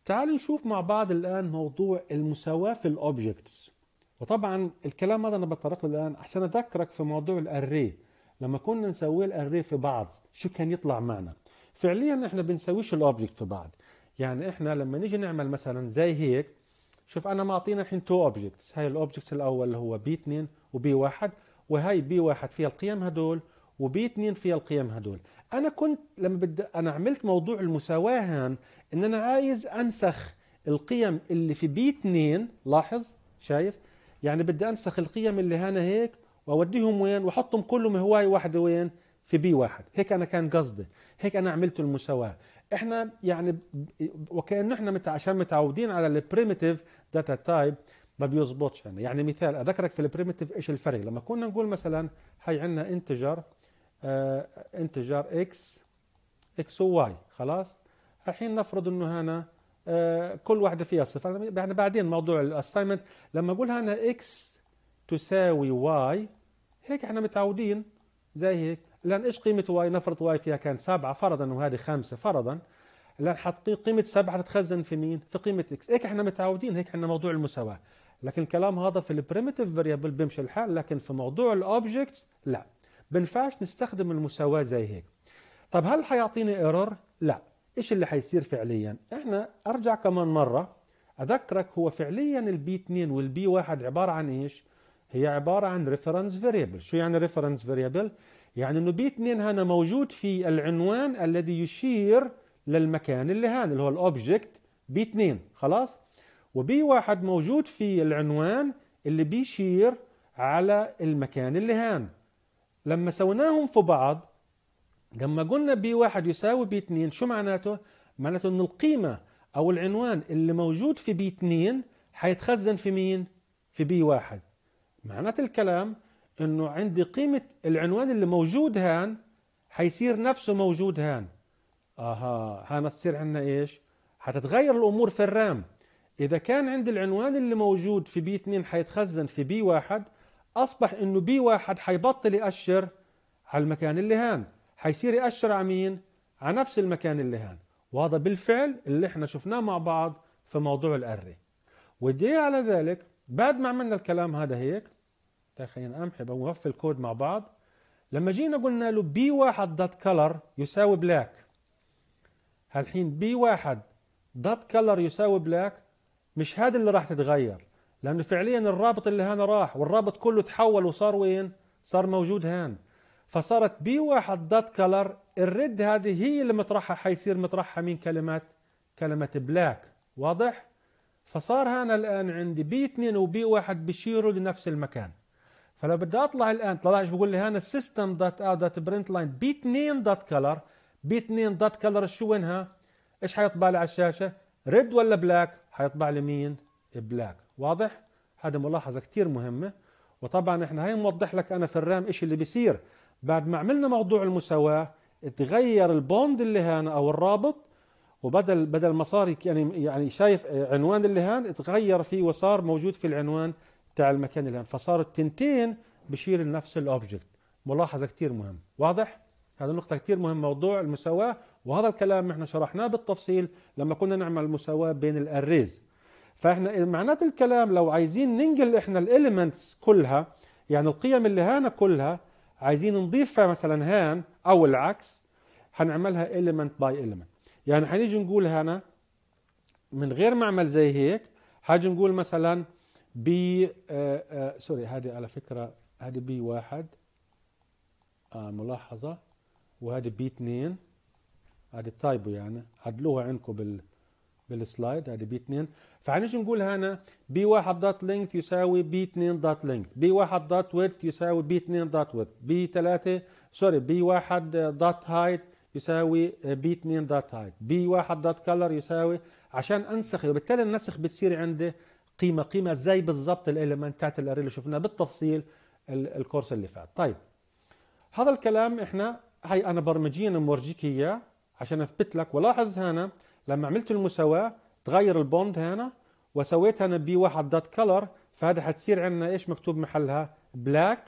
تعالوا نشوف مع بعض الان موضوع المساواه في الاوبجكتس وطبعا الكلام هذا انا بتطرق له الان عشان اذكرك في موضوع الاري لما كنا نسوي الاري في بعض شو كان يطلع معنا فعليا احنا بنسويش الاوبجكت في بعض يعني احنا لما نيجي نعمل مثلا زي هيك شوف انا معطينا الحين تو اوبجكتس هاي الاوبجكت الاول اللي هو بي 2 وبي 1 وهي بي واحد فيها القيم هدول وبي اثنين فيها القيم هدول انا كنت لما بدي انا عملت موضوع المساواه هان ان انا عايز انسخ القيم اللي في بي 2 لاحظ شايف يعني بدي انسخ القيم اللي هنا هيك واوديهم وين واحطهم كلهم هواي واحده وين في بي واحد هيك انا كان قصدي هيك انا عملت المساواه احنا يعني وكانه احنا عشان متعودين على البريمتيف داتا تايب ما بيزبطش عندنا يعني. يعني مثال اذكرك في البريمتيف ايش الفرق لما كنا نقول مثلا هي عندنا انتجر آه انتجر اكس اكس وواي خلاص الحين نفرض انه هنا آه كل واحده فيها صفر يعني بعدين موضوع الاساينمنت لما اقول هنا اكس تساوي واي هيك احنا متعودين زي هيك لان ايش قيمه واي نفرض واي فيها كان سبعه فرضا وهذه خمسه فرضا لان حتقي قيمه سبعه تتخزن في مين في قيمه اكس هيك احنا متعودين هيك احنا موضوع المساواه لكن الكلام هذا في البريمتيف فاريبل بيمشي الحال لكن في موضوع الاوبجكتس لا بنفعش نستخدم المساواه زي هيك طب هل حيعطيني ايرور لا ايش اللي حيصير فعليا احنا ارجع كمان مره اذكرك هو فعليا البي 2 والبي 1 عباره عن ايش هي عباره عن ريفرنس فاريبل شو يعني ريفرنس فاريبل يعني انه بي 2 هنا موجود في العنوان الذي يشير للمكان اللي هان اللي هو الاوبجكت بي 2 خلاص وبي واحد موجود في العنوان اللي بيشير على المكان اللي هان لما سويناهم في بعض لما قلنا بي واحد يساوي بي 2 شو معناته؟ معناته ان القيمة او العنوان اللي موجود في بي 2 حيتخزن في مين؟ في بي واحد معنات الكلام انه عندي قيمة العنوان اللي موجود هان حيصير نفسه موجود هان اها هان تصير عندنا ايش؟ حتتغير الامور في الرام إذا كان عندي العنوان اللي موجود في بي 2 حيتخزن في بي 1 أصبح إنه بي 1 حيبطل يأشر على المكان اللي هان حيصير يأشر على مين؟ على نفس المكان اللي هان وهذا بالفعل اللي احنا شفناه مع بعض في موضوع الأري والدليل على ذلك بعد ما عملنا الكلام هذا هيك طيب خلينا أمحي بوفي الكود مع بعض لما جينا قلنا له بي واحد دوت كلر يساوي بلاك هالحين بي واحد دوت كلر يساوي بلاك مش هذا اللي راح تتغير لانه فعليا الرابط اللي هنا راح والرابط كله تحول وصار وين صار موجود هان فصارت بي واحد دات كلر الريد هذه هي اللي مطرحها حيصير مطرحها من كلمات كلمة بلاك واضح فصار هنا الآن عندي بي اثنين وبي واحد بيشيروا لنفس المكان فلو بدي اطلع الان طلعش بقول لي هنا السيستم دوت اوت دوت برنت لاين بي 2 دوت كلر بي 2 دوت كلر شو وينها؟ ايش حيطبع لي على الشاشه؟ ريد ولا بلاك؟ حيطبع لي مين بلاك واضح هذه ملاحظه كثير مهمه وطبعا احنا هي موضح لك انا في الرام ايش اللي بيصير بعد ما عملنا موضوع المساواه تغير البوند اللي هان او الرابط وبدل بدل ما صار يعني يعني شايف عنوان اللي هان اتغير فيه وصار موجود في العنوان تاع المكان اللي هان فصاروا التنتين بشيل نفس الاوبجكت ملاحظه كثير مهم واضح هذه نقطة كثير مهمة موضوع المساواة وهذا الكلام احنا شرحناه بالتفصيل لما كنا نعمل مساواة بين الأريز فاحنا معنات الكلام لو عايزين ننقل احنا الاليمنتس كلها يعني القيم اللي هانا كلها عايزين نضيفها مثلا هان او العكس هنعملها element by element يعني هنيجي نقول هنا من غير ما اعمل زي هيك هاجي نقول مثلا بي آآ آه، آآ آه، سوري هذه على فكره هذه بي واحد آه، ملاحظه وهذه بي 2 هذه تايبو يعني عدلوها عندكم بال بالسلايد هذه بي 2 فحنيجي نقول هنا بي 1 دوت لينث يساوي بي 2 دوت لينث بي 1 دوت ويدث يساوي بي 2 دوت ويدث بي 3 سوري بي 1 دوت هايت يساوي بي 2 دوت هايت بي 1 دوت كلر يساوي عشان انسخ وبالتالي النسخ بتصير عندي قيمه قيمه زي بالضبط الاليمنتات الاري اللي شفناها بالتفصيل الكورس اللي فات طيب هذا الكلام احنا هاي انا برمجيا مورجيك اياه عشان اثبت لك ولاحظ هنا لما عملت المساواه تغير البوند هنا وسويت هنا بي واحد دوت كلر فهذا حتصير عندنا ايش مكتوب محلها بلاك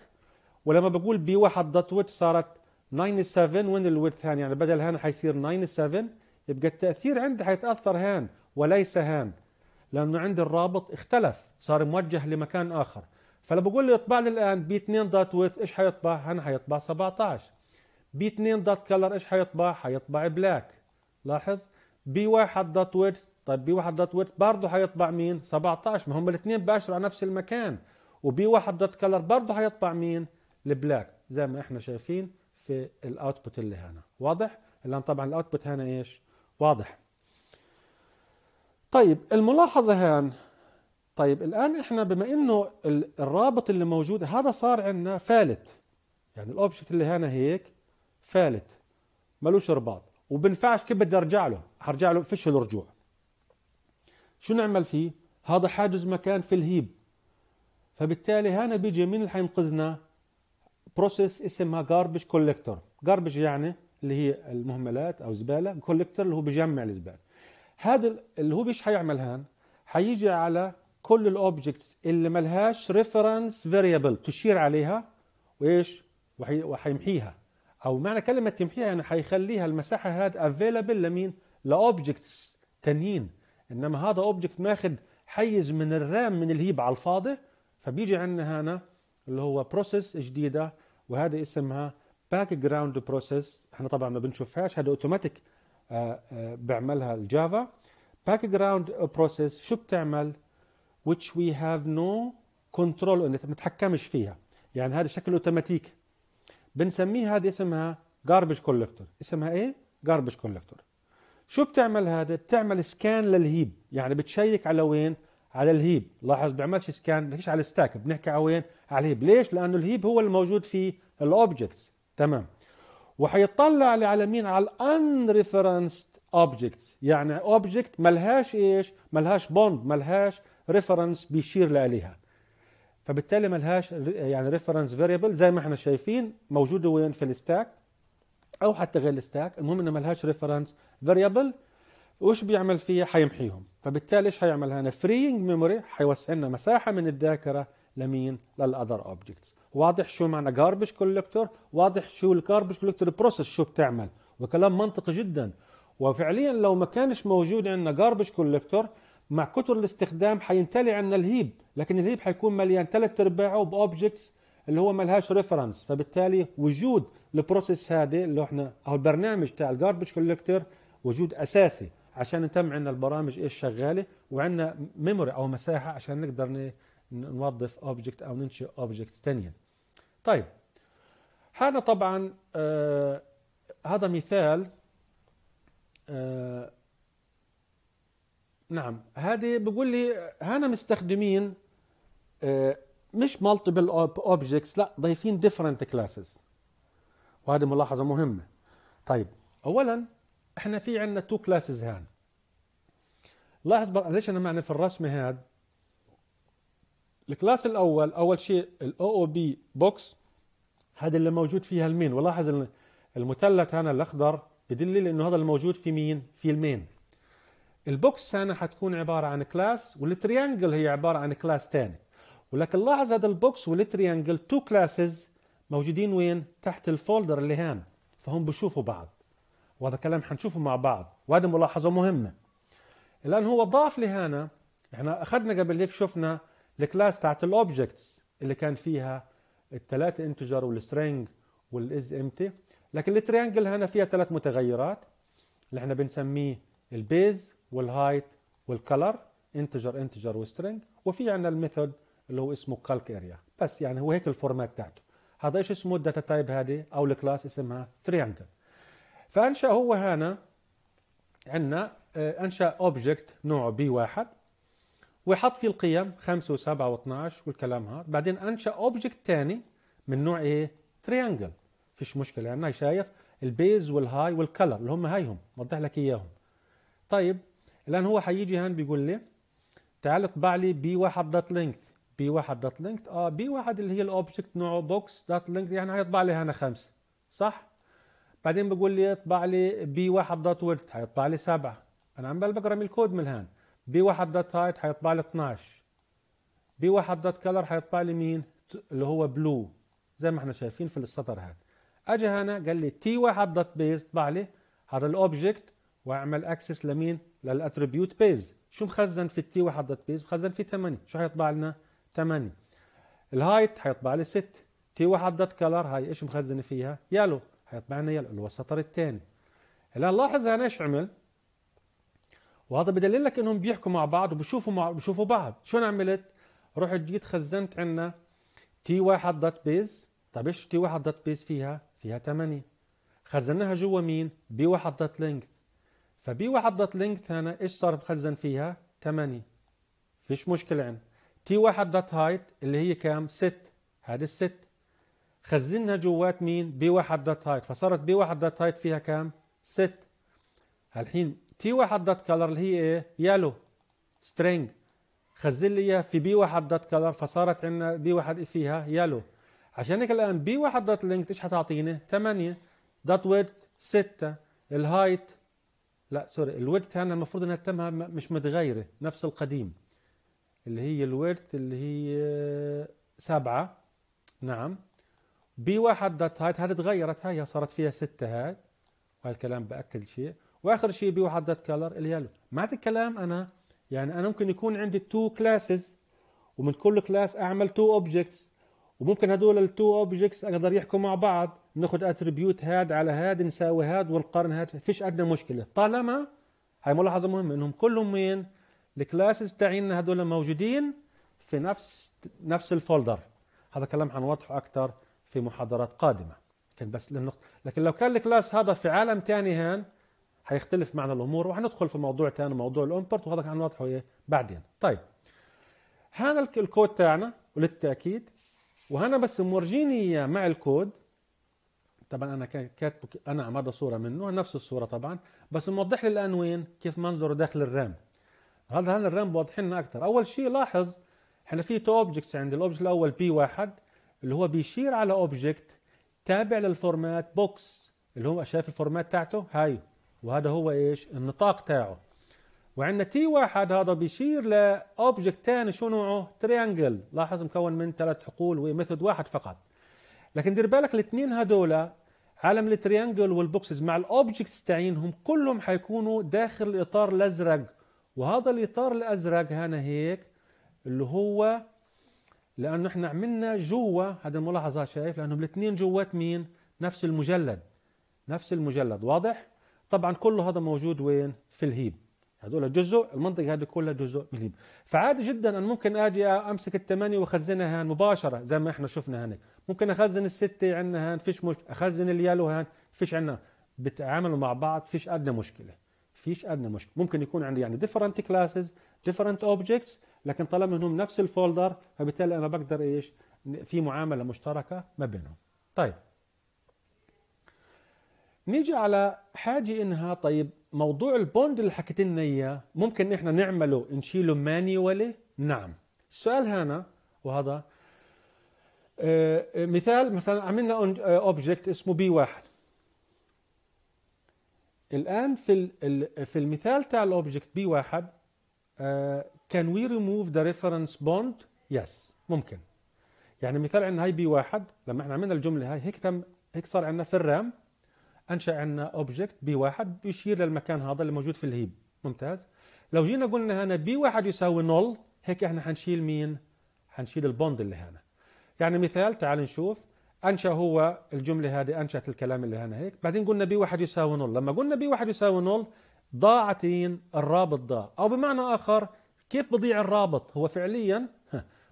ولما بقول بي واحد دوت ويت صارت 97 وين الويت هان يعني بدل هان حيصير 97 يبقى التاثير عندي حيتاثر هان وليس هان لانه عندي الرابط اختلف صار موجه لمكان اخر فلو بقول لي اطبع لي الان بي 2 دوت ويت ايش حيطبع؟ هان حيطبع 17 ب2 دوت كلر ايش حيطبع حيطبع بلاك لاحظ ب1 دوت ويدث طيب بي 1 دوت ويدث برضه حيطبع مين 17 ما هم الاثنين باشروا على نفس المكان وبي 1 دوت كلر برضه حيطبع مين البلاك زي ما احنا شايفين في الاوتبوت اللي هنا واضح الان طبعا الاوتبوت هنا ايش واضح طيب الملاحظه هان طيب الان احنا بما انه الرابط اللي موجود هذا صار عندنا فالت يعني الاوبجكت اللي هنا هيك فالت ملوش رباط وبنفعش كيف بدي ارجع له هرجع له فيش الرجوع رجوع شو نعمل فيه هذا حاجز مكان في الهيب فبالتالي هنا بيجي مين اللي حينقذنا بروسيس اسمها جاربج كوليكتور جاربج يعني اللي هي المهملات او زباله كوليكتور اللي هو بيجمع الزباله هذا اللي هو بيش حيعمل هان حيجي على كل الاوبجكتس اللي ملهاش ريفرنس فاريبل تشير عليها وايش وحيمحيها او معنى كلمه تمحيها يعني هيخليها المساحه هذا افيلابل لمين لاوبجكتس تانيين انما هذا اوبجكت ماخذ حيز من الرام من الهيب على الفاضي فبيجي عندنا هنا اللي هو بروسيس جديده وهذا اسمها باك جراوند بروسيس احنا طبعا ما بنشوفهاش هذا اوتوماتيك آه، آه، بيعملها الجافا باك جراوند بروسيس شو بتعمل which we have no control ما تحكمش فيها يعني هذا شكل اوتوماتيك بنسميه هذه اسمها جاربج كولكتور اسمها ايه جاربج كولكتور شو بتعمل هذا بتعمل سكان للهيب يعني بتشيك على وين على الهيب لاحظ بيعملش سكان بنحكيش على الستاك بنحكي على وين على الهيب ليش لانه الهيب هو الموجود في الاوبجكتس تمام وحيطلع على على مين على الان ريفرنسد اوبجكتس يعني اوبجكت ملهاش ايش ملهاش بوند ملهاش ريفرنس بيشير لها فبالتالي ملهاش يعني ريفرنس فيريبل زي ما احنا شايفين موجوده وين في الستاك او حتى غير الستاك المهم انه ملهاش ريفرنس فيريبل وش بيعمل فيها حيمحيهم فبالتالي ايش هيعمل هنا فريينج ميموري حيوسع لنا مساحه من الذاكره لمين للاذر اوبجكتس واضح شو معنى جاربج كولكتور واضح شو الجاربج كولكتور بروسيس شو بتعمل وكلام منطقي جدا وفعليا لو ما كانش موجود عندنا جاربج كولكتور مع كثر الاستخدام حيمتلي عندنا الهيب لكن الهيب حيكون مليان ثلاث ارباعه باوبجكتس اللي هو ملهاش ريفرنس فبالتالي وجود البروسيس هذه اللي احنا او البرنامج تاع الجاربج كولكتر وجود اساسي عشان نتم عندنا البرامج ايش شغاله وعندنا ميموري او مساحه عشان نقدر نوظف اوبجكت او ننشئ اوبجكت ثانيه طيب هذا طبعا آه هذا مثال آه نعم هذه بقول لي هنا مستخدمين آه، مش مالتيبل اوبجكتس لا ضايفين ديفرنت كلاسز وهذه ملاحظه مهمه طيب اولا احنا في عندنا تو كلاسز هان لاحظ ليش انا معنى في الرسمه هاد الكلاس الاول اول شيء الاو او بي بوكس هذا اللي موجود فيها المين ولاحظ المثلث هنا الاخضر بدل انه هذا الموجود في مين في المين البوكس هنا حتكون عبارة عن كلاس والتريانجل هي عبارة عن كلاس تاني ولكن لاحظ هذا البوكس والتريانجل تو كلاسز موجودين وين تحت الفولدر اللي هان فهم بشوفوا بعض وهذا كلام حنشوفه مع بعض وهذه ملاحظة مهمة الآن هو ضاف لهنا احنا اخذنا قبل هيك شفنا الكلاس تاعت الاوبجكتس اللي كان فيها الثلاثة انتجر والسترينج والاز امتي لكن التريانجل هنا فيها ثلاث متغيرات اللي احنا بنسميه البيز والهايت والكلر انتجر انتجر وسترنج وفي عندنا الميثود اللي هو اسمه كالك اريا بس يعني هو هيك الفورمات تاعته هذا ايش اسمه الداتا تايب هذه او الكلاس اسمها تريانجل فانشا هو هنا عندنا آه، انشا اوبجكت نوعه بي واحد وحط فيه القيم 5 و7 و12 والكلام هذا بعدين انشا اوبجكت ثاني من نوع ايه تريانجل فيش مشكله عندنا يعني شايف البيز والهاي والكلر اللي هم هايهم وضح لك اياهم طيب الان هو حيجي هان بيقول لي تعال اطبع لي بي 1 دوت لينث بي 1 دوت لينث اه بي 1 اللي هي الاوبجكت نوعه بوكس دوت لينث يعني حيطبع لي هنا خمسه صح بعدين بيقول لي اطبع لي بي 1 دوت ويدث هيطبع لي سبعه انا عم بقرا من الكود من هان بي 1 دوت هايت حيطبع لي 12 بي 1 دوت كلر هيطبع لي مين اللي هو بلو زي ما احنا شايفين في السطر هذا اجى هنا قال لي تي 1 دوت بيز طبع لي هذا الاوبجكت واعمل اكسس لمين للاتريبيوت بيز شو مخزن في التي واحد دوت بيز مخزن في 8 شو حيطبع لنا 8 الهايت حيطبع لي 6 تي واحد دوت كلر هاي ايش مخزنه فيها يلو حيطبع لنا يلو اللي هو السطر الثاني الان لاحظ انا ايش عمل وهذا بدليل لك انهم بيحكوا مع بعض وبشوفوا مع بشوفوا بعض شو انا عملت رحت جيت خزنت عندنا تي واحد دوت بيز طيب ايش تي واحد دوت بيز فيها فيها 8 خزناها جوا مين بي واحد دوت لينكد فبي واحد دوت لينث هنا ايش صار بخزن فيها 8 فيش مشكلة عندنا تي واحد دوت هايت اللي هي كام 6 هذه الست خزنها جوات مين بي واحد دوت هايت فصارت بي واحد دوت هايت فيها كام 6 الحين تي واحد دوت كلر اللي هي ايه يالو سترينج خزن لي اياها في بي واحد دوت كلر فصارت عندنا بي واحد فيها يالو عشان هيك الان بي واحد دوت لينكت ايش حتعطيني؟ 8 دوت ويدث 6 الهايت لا سوري الورث هنا يعني المفروض انها تمها مش متغيره نفس القديم اللي هي الورث اللي هي سبعة نعم بي واحد دوت هاي هذه تغيرت هاي صارت فيها ستة هاي الكلام بأكد شيء واخر شيء بي واحد دوت كلر اليلو معنى الكلام انا يعني انا ممكن يكون عندي تو كلاسز ومن كل كلاس اعمل تو اوبجكتس وممكن هدول التو اوبجكتس اقدر يحكوا مع بعض ناخذ اتريبيوت هاد على هاد نساوي هاد ونقارن هاد فيش عندنا مشكله طالما هاي ملاحظه مهمه انهم كلهم وين الكلاسز تاعينا هدول موجودين في نفس نفس الفولدر هذا كلام حنوضحه اكثر في محاضرات قادمه كان بس للنقطة. لكن لو كان الكلاس هذا في عالم ثاني هان حيختلف معنا الامور وحندخل في موضوع ثاني موضوع الامبورت وهذا حنوضحه بعدين طيب هذا الكود تاعنا وللتاكيد وهنا بس مورجيني اياه مع الكود طبعا انا كاتبه انا على صوره منه نفس الصوره طبعا بس موضح لي الان وين كيف منظره داخل الرام هذا هلا الرام بوضح لنا اكثر اول شيء لاحظ احنا في تو اوبجكتس عندي الاوبجكت الاول بي واحد اللي هو بيشير على اوبجكت تابع للفورمات بوكس اللي هو شايف الفورمات تاعته هاي وهذا هو ايش النطاق تاعه وعندنا تي واحد هذا بيشير لاوبجكت ثاني شو نوعه؟ تريانجل لاحظ مكون من ثلاث حقول وميثود واحد فقط لكن دير بالك الاثنين هذول عالم التريانجل والبوكسز مع الاوبجكتس تاعينهم كلهم حيكونوا داخل الاطار الازرق وهذا الاطار الازرق هنا هيك اللي هو لانه احنا عملنا جوا هذا الملاحظه شايف لانهم الاثنين جوات مين نفس المجلد نفس المجلد واضح طبعا كله هذا موجود وين في الهيب هذول جزء المنطقة هذه كلها جزء مليم فعادي جدا أن ممكن أجي أمسك الثمانية وأخزنها هان مباشرة زي ما إحنا شفنا هناك ممكن أخزن الستة عندنا هان فيش مش أخزن اليالو هان فيش عندنا بتعاملوا مع بعض فيش أدنى مشكلة فيش أدنى مشكلة ممكن يكون عندي يعني ديفرنت كلاسز ديفرنت اوبجكتس لكن طالما انهم نفس الفولدر فبالتالي انا بقدر ايش في معامله مشتركه ما بينهم طيب نيجي على حاجه انها طيب موضوع البوند اللي حكيت لنا اياه ممكن احنا نعمله نشيله مانيولي نعم السؤال هنا وهذا آه، مثال مثلا عملنا اوبجكت آه، اسمه بي واحد الان في في المثال تاع الاوبجكت بي واحد كان وي ريموف ذا ريفرنس بوند يس ممكن يعني مثال عندنا هاي بي واحد لما احنا عملنا الجمله هاي هيك تم هيك صار عندنا في الرام انشا عندنا اوبجكت بي واحد بيشير للمكان هذا اللي موجود في الهيب ممتاز لو جينا قلنا هنا بي واحد يساوي نول هيك احنا حنشيل مين حنشيل البوند اللي هنا يعني مثال تعال نشوف انشا هو الجمله هذه انشات الكلام اللي هنا هيك بعدين قلنا بي واحد يساوي نول لما قلنا بي واحد يساوي نول ضاعتين الرابط ضاع او بمعنى اخر كيف بضيع الرابط هو فعليا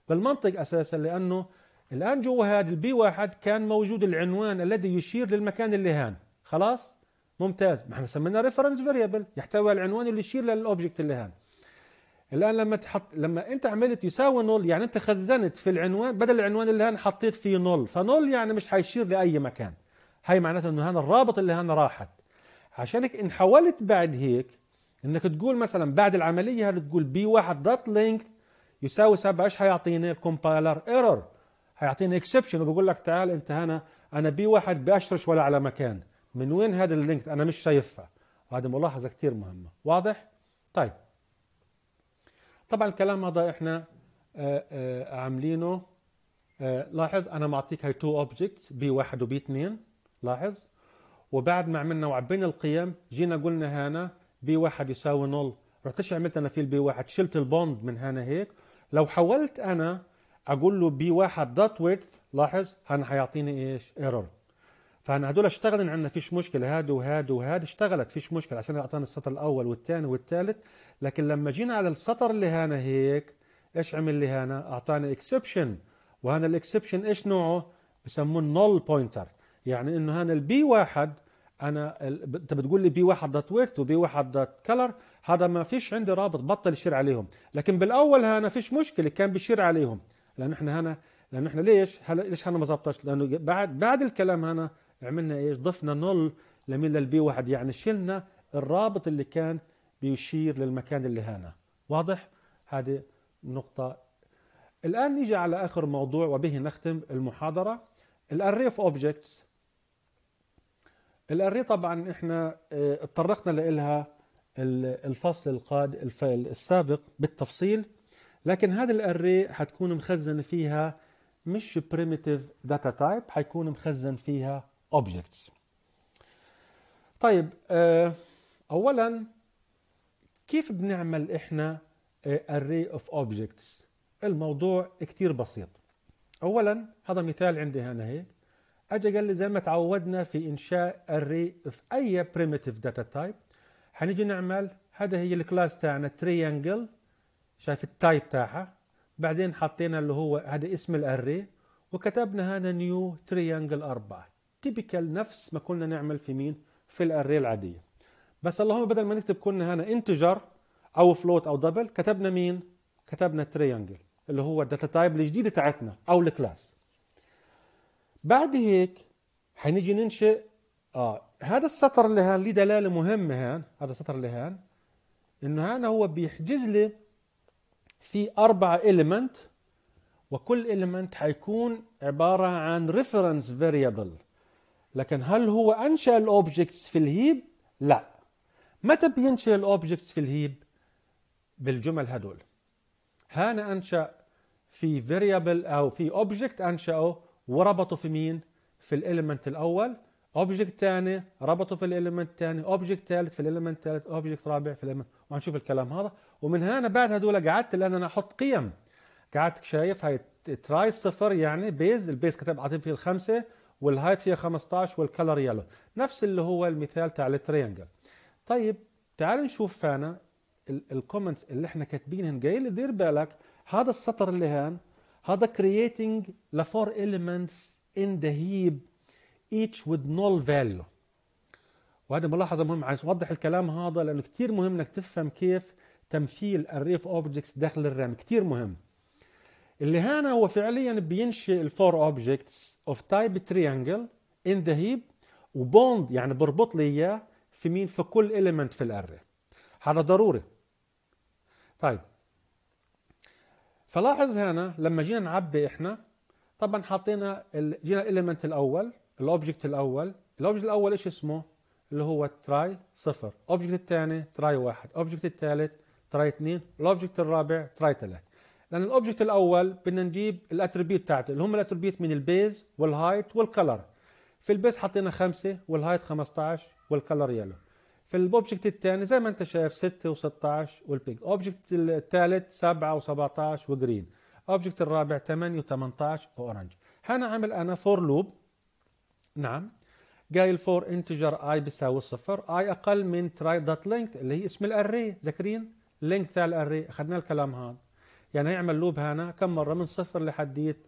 بالمنطق اساسا لانه الان جوا هذا البي واحد كان موجود العنوان الذي يشير للمكان اللي هان خلاص ممتاز ما احنا سميناه ريفرنس فاريبل يحتوي على العنوان اللي يشير للاوبجكت اللي هنا الان لما تحط لما انت عملت يساوي نول يعني انت خزنت في العنوان بدل العنوان اللي هنا حطيت فيه نول فنول يعني مش حيشير لاي مكان هي معناته انه هنا الرابط اللي هنا راحت عشانك ان حاولت بعد هيك انك تقول مثلا بعد العمليه هذه تقول بي 1 دوت لينكد يساوي 7 ايش حيعطيني الكومبايلر ايرور حيعطيني اكسبشن وبقول لك تعال انت هنا انا بي 1 باشرش ولا على مكان من وين هذا اللينك انا مش شايفها وهذه ملاحظه كثير مهمه واضح طيب طبعا الكلام هذا احنا آه، آه، عاملينه آه، لاحظ انا معطيك هاي تو اوبجكتس بي 1 وبي 2 لاحظ وبعد ما عملنا وعبينا القيم جينا قلنا هنا بي 1 يساوي نول ايش عملت انا في البي 1 شلت البوند من هنا هيك لو حولت انا اقول له بي 1 دوت ويدث لاحظ هنا حيعطيني ايش ايرور فانا هدول اشتغلن عندنا فيش مشكله هاد وهاد وهاد اشتغلت فيش مشكله عشان اعطانا السطر الاول والثاني والثالث لكن لما جينا على السطر اللي هنا هيك ايش عمل لي هنا اعطاني اكسبشن وهنا الاكسبشن ايش نوعه بسموه نول بوينتر يعني انه هنا البي واحد انا انت بتقول لي بي واحد دوت ويرث وبي واحد دوت كلر هذا ما فيش عندي رابط بطل يشير عليهم لكن بالاول هنا فيش مشكله كان بيشير عليهم لانه احنا هنا لانه احنا ليش هلا ليش هنا ما زبطش لانه بعد بعد الكلام هنا عملنا ايش ضفنا نول لميل للبي واحد يعني شلنا الرابط اللي كان بيشير للمكان اللي هنا واضح هذه نقطة الآن نيجي على آخر موضوع وبه نختم المحاضرة الأري اوف اوبجكتس الأري طبعا احنا اتطرقنا آه، لها الفصل القاد السابق بالتفصيل لكن هذا الأري حتكون مخزن فيها مش primitive data type حيكون مخزن فيها objects طيب آه، اولا كيف بنعمل احنا آه، array of objects الموضوع كتير بسيط اولا هذا مثال عندي هنا هيك اجى قال لي زي ما تعودنا في انشاء array في اي primitive data type هنيجي نعمل هذا هي الكلاس تاعنا تريانجل شايف التايب تاعها بعدين حطينا اللي هو هذا اسم الاري وكتبنا هنا نيو تريانجل أربعة تيبيكال نفس ما كنا نعمل في مين في الاري العاديه بس اللهم بدل ما نكتب كنا هنا انتجر او فلوت او دبل كتبنا مين كتبنا تريانجل اللي هو الداتا تايب الجديده تاعتنا او الكلاس بعد هيك حنيجي ننشئ اه هذا السطر اللي هان ليه دلاله مهمه هان هذا السطر اللي هان انه هان هو بيحجز لي في اربع اليمنت وكل اليمنت حيكون عباره عن ريفرنس فاريبل لكن هل هو انشا الاوبجكتس في الهيب لا متى بينشا الاوبجكتس في الهيب بالجمل هدول هنا انشا في فيريبل او في اوبجكت انشاه وربطه في مين في الاليمنت الاول اوبجكت ثاني ربطه في الاليمنت الثاني اوبجكت ثالث في الاليمنت الثالث اوبجكت رابع في الاليمنت وهنشوف الكلام هذا ومن هنا بعد هدول قعدت لان انا احط قيم قعدت شايف هاي تراي صفر يعني بيز البيز كتب عاطين فيه الخمسه والهايت فيها 15 والكلر يلو نفس اللي هو المثال تاع التريانجل طيب تعال نشوف فانا الكومنتس اللي احنا كاتبينهن جايين دير بالك هذا السطر اللي هان هذا creating the four elements in the heap each with null value وهذا ملاحظة مهمة عايز أوضح الكلام هذا لأنه كتير مهم إنك تفهم كيف تمثيل الريف أوبجكتس داخل الرام كتير مهم اللي هنا هو فعليا بينشئ الفور اوبجكتس اوف تايب تريانجل ان ذا هيب وبوند يعني بربط لي اياه في مين في كل اليمنت في الاري هذا ضروري طيب فلاحظ هنا لما جينا نعبي احنا طبعا حطينا جينا الاليمنت الاول الاوبجكت الاول الاوبجكت الاول ايش اسمه اللي هو تراي صفر الاوبجكت الثاني تراي واحد الاوبجكت الثالث تراي اثنين الاوبجكت الرابع تراي ثلاث لان الاوبجكت الاول بدنا نجيب الاتريبيوت تاعته اللي هم الاتريبيوت من البيز والهايت والكلر في البيز حطينا خمسة والهايت 15 والكلر يلو في الاوبجكت الثاني زي ما انت شايف 6 و16 والبيج اوبجكت الثالث 7 و17 وجرين اوبجكت الرابع 8 و18 اورنج هنا عمل انا فور لوب نعم قايل فور انتجر اي بيساوي الصفر اي اقل من تراي دوت لينك اللي هي اسم الاري ذاكرين لينك تاع الاري اخذنا الكلام هذا يعني هيعمل لوب هنا كم مرة من صفر لحديت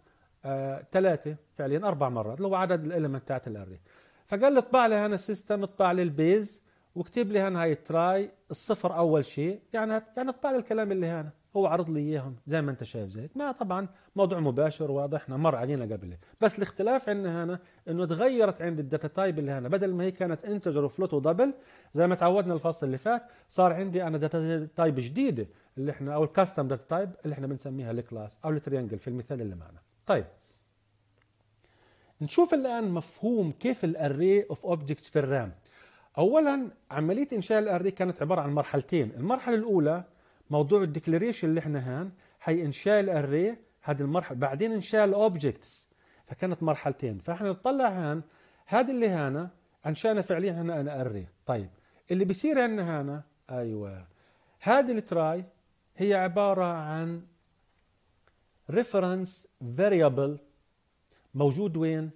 ثلاثة آه، فعليا أربع مرات اللي هو عدد الإلمنت تاعت الأري فقال لي اطبع لي هنا السيستم اطبع لي البيز واكتب لي هنا هاي تراي الصفر أول شيء يعني يعني اطبع لي الكلام اللي هنا هو عرض لي اياهم زي ما انت شايف زيك ما طبعا موضوع مباشر واضح احنا مر علينا قبله بس الاختلاف عندنا هنا انه تغيرت عند الداتا تايب اللي هنا بدل ما هي كانت انتجر وفلوت ودبل زي ما تعودنا الفصل اللي فات صار عندي انا داتا تايب جديده اللي احنا او الكاستم داتا تايب اللي احنا بنسميها الكلاس او التريانجل في المثال اللي معنا طيب نشوف الان مفهوم كيف الاري اوف اوبجكتس في الرام اولا عمليه انشاء الاري كانت عباره عن مرحلتين المرحله الاولى موضوع الديكلاريشن اللي احنا هان انشاء الاري هذه المرحله بعدين انشاء الاوبجكتس فكانت مرحلتين فاحنا نطلع هان هذا اللي هنا انشانا فعليا هنا انا اري طيب اللي بيصير عندنا هنا ايوه هذه التراي هي عباره عن ريفرنس فاريبل موجود وين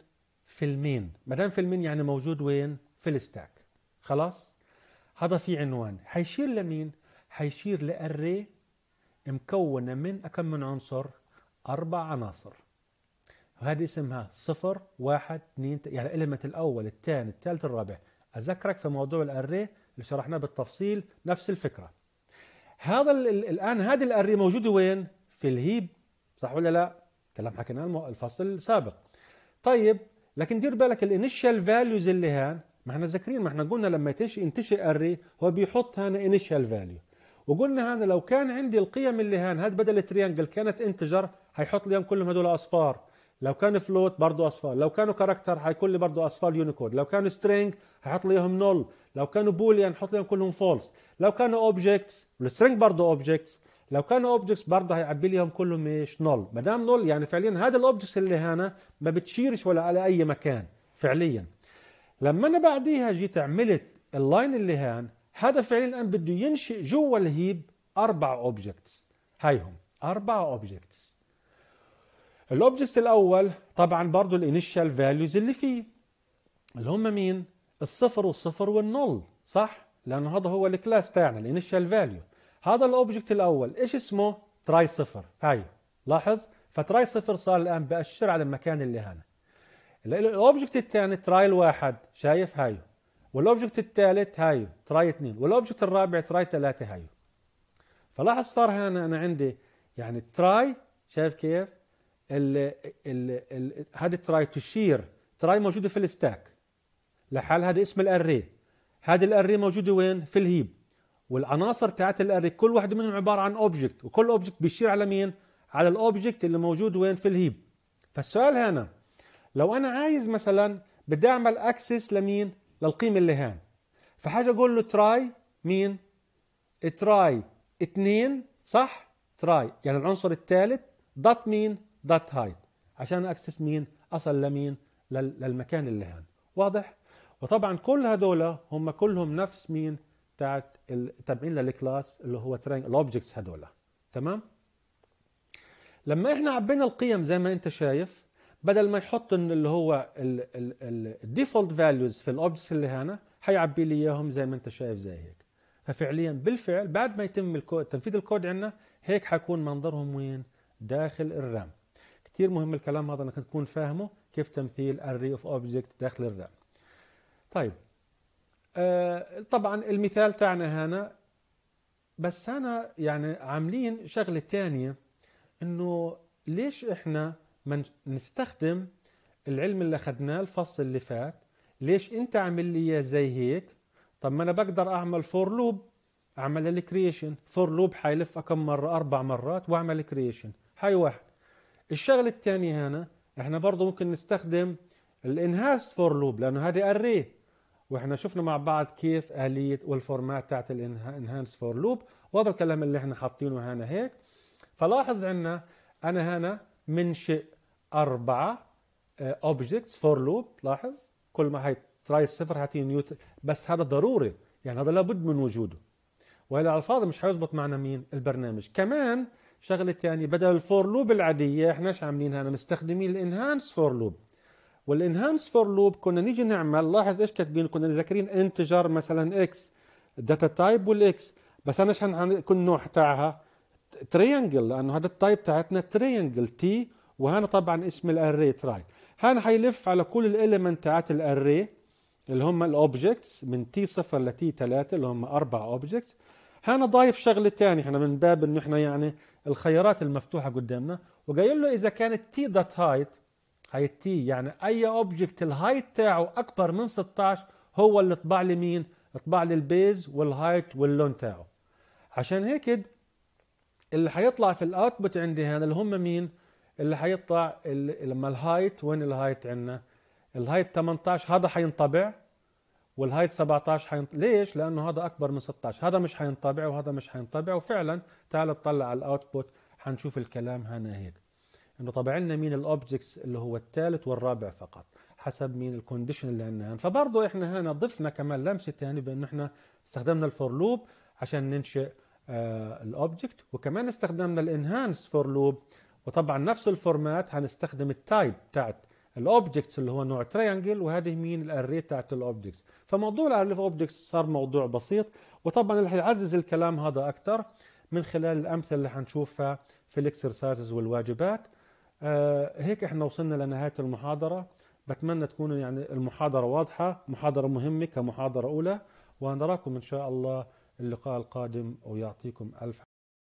في المين ما دام في المين يعني موجود وين في الستاك خلاص هذا في عنوان حيشير لمين حيشير لأري مكونة من أكم من عنصر أربع عناصر وهذه اسمها صفر واحد اثنين يعني إلمت الأول الثاني الثالث الرابع أذكرك في موضوع الأري اللي شرحناه بالتفصيل نفس الفكرة هذا الآن هذه الأري موجودة وين؟ في الهيب صح ولا لا؟ كلام حكيناه الفصل السابق طيب لكن دير بالك الانيشال فاليوز اللي هان ما احنا ذاكرين ما احنا قلنا لما ينتشر اري هو بيحط هنا انيشال فاليو وقلنا هذا لو كان عندي القيم اللي هان هاد بدل تريانجل كانت انتجر هيحط لي كلهم هدول اصفار لو كان فلوت برضه اصفار لو كانوا كاركتر هيكون لي برضه اصفار يونيكود لو كانوا سترينج حيحط لي اياهم نول لو كانوا بوليان حط لهم كلهم فولس لو كانوا اوبجكتس والسترينج برضه اوبجكتس لو كانوا اوبجكتس برضه هيعبي ليهم كلهم ايش نول ما دام نول يعني فعليا هذا الاوبجكتس اللي هنا ما بتشيرش ولا على اي مكان فعليا لما انا بعديها جيت عملت اللاين اللي هان هذا فعليا الان بده ينشئ جوا الهيب اربع اوبجكتس هيهم اربع اوبجكتس الاوبجكتس الاول طبعا برضه الانيشال فاليوز اللي فيه اللي هم مين الصفر والصفر والنول صح لانه هذا هو الكلاس تاعنا الانيشال فاليو هذا الاوبجكت الاول ايش اسمه تراي صفر هاي لاحظ فتراي صفر صار الان بأشر على المكان اللي هنا الاوبجكت الثاني تراي الواحد شايف هاي والاوبجكت الثالث هاي تراي اثنين والاوبجكت الرابع تراي ثلاثه هاي فلاحظ صار هنا انا عندي يعني تراي شايف كيف ال ال ال هذه تراي تشير تراي موجوده في الستاك لحال هذا اسم الاري هذه الاري موجوده وين في الهيب والعناصر تاعت الاري كل واحد منهم عباره عن اوبجكت وكل اوبجكت بيشير على مين على الاوبجكت اللي موجود وين في الهيب فالسؤال هنا لو انا عايز مثلا بدي اعمل اكسس لمين للقيمة اللي هان فحاجة اقول له تراي مين تراي اتنين صح تراي يعني العنصر الثالث دوت مين دوت هايت عشان اكسس مين اصل لمين للمكان اللي هان واضح وطبعا كل هدول هم كلهم نفس مين تاعت تابعين للكلاس اللي هو ترينج الاوبجكتس هدول تمام لما احنا عبينا القيم زي ما انت شايف بدل ما يحط اللي هو الديفولت فاليوز في الاوبجكتس اللي هنا هيعبي لي اياهم زي ما انت شايف زي هيك ففعليا بالفعل بعد ما يتم الكود تنفيذ الكود عندنا هيك حيكون منظرهم وين داخل الرام كثير مهم الكلام هذا انك تكون فاهمه كيف تمثيل الري اوف اوبجكت داخل الرام طيب آه طبعا المثال تاعنا هنا بس انا يعني عاملين شغله ثانيه انه ليش احنا ما نستخدم العلم اللي اخذناه الفصل اللي فات ليش انت عامل لي اياه زي هيك طب ما انا بقدر اعمل فور لوب اعمل الكريشن فور لوب حيلف كم مره اربع مرات واعمل كريشن هاي واحد الشغله الثانيه هنا احنا برضه ممكن نستخدم الانهاست فور لوب لانه هذه اري واحنا شفنا مع بعض كيف اليه والفورمات تاعت الانهانس فور لوب وهذا الكلام اللي احنا حاطينه هنا هيك فلاحظ عنا انا هنا منشئ أربعة اوبجكتس فور لوب لاحظ كل ما هي تراي الصفر هتيجي نيوتن بس هذا ضروري يعني هذا لابد من وجوده وهي على الفاضي مش حيظبط معنا مين البرنامج كمان شغلة تانية بدل الفور لوب العادية احنا ايش عاملينها انا مستخدمين الانهانس فور لوب والانهانس فور لوب كنا نيجي نعمل لاحظ ايش كاتبين كنا ذاكرين انتجر مثلا اكس داتا تايب والاكس بس انا ايش كنت نوع تاعها تريانجل لانه هذا التايب تاعتنا تريانجل تي وهنا طبعا اسم الاري تراي هنا حيلف على كل الاليمنت تاعت الاري اللي هم الاوبجكتس من تي صفر لتي ثلاثة اللي هم اربع اوبجكتس هنا ضايف شغله ثانيه احنا من باب انه احنا يعني الخيارات المفتوحه قدامنا وقايل له اذا كانت تي دوت هايت هاي التي يعني اي اوبجكت الهايت تاعه اكبر من 16 هو اللي طبع لي مين؟ طبع لي البيز والهايت واللون تاعه عشان هيك اللي حيطلع في الاوتبوت عندي هنا اللي هم مين اللي حيطلع لما الهايت وين الهايت عندنا الهايت 18 هذا حينطبع والهايت 17 حينطبع ليش لانه هذا اكبر من 16 هذا مش حينطبع وهذا مش حينطبع وفعلا تعال اطلع على الاوتبوت حنشوف الكلام هنا هيك انه طبع لنا مين الاوبجكتس اللي هو الثالث والرابع فقط حسب مين الكونديشن اللي عندنا هنا فبرضه احنا هنا ضفنا كمان لمسه ثانيه يعني بانه احنا استخدمنا الفور لوب عشان ننشئ آه، الاوبجكت وكمان استخدمنا الانهانس فور لوب وطبعا نفس الفورمات هنستخدم التايب بتاعت الاوبجكتس اللي هو نوع تريانجل وهذه مين الاري بتاعت الاوبجكتس فموضوع الاري اوبجكتس صار موضوع بسيط وطبعا اللي هيعزز الكلام هذا اكثر من خلال الامثله اللي هنشوفها في الاكسرسايزز والواجبات آه هيك احنا وصلنا لنهايه المحاضره بتمنى تكون يعني المحاضره واضحه محاضره مهمه كمحاضره اولى ونراكم ان شاء الله اللقاء القادم ويعطيكم ألف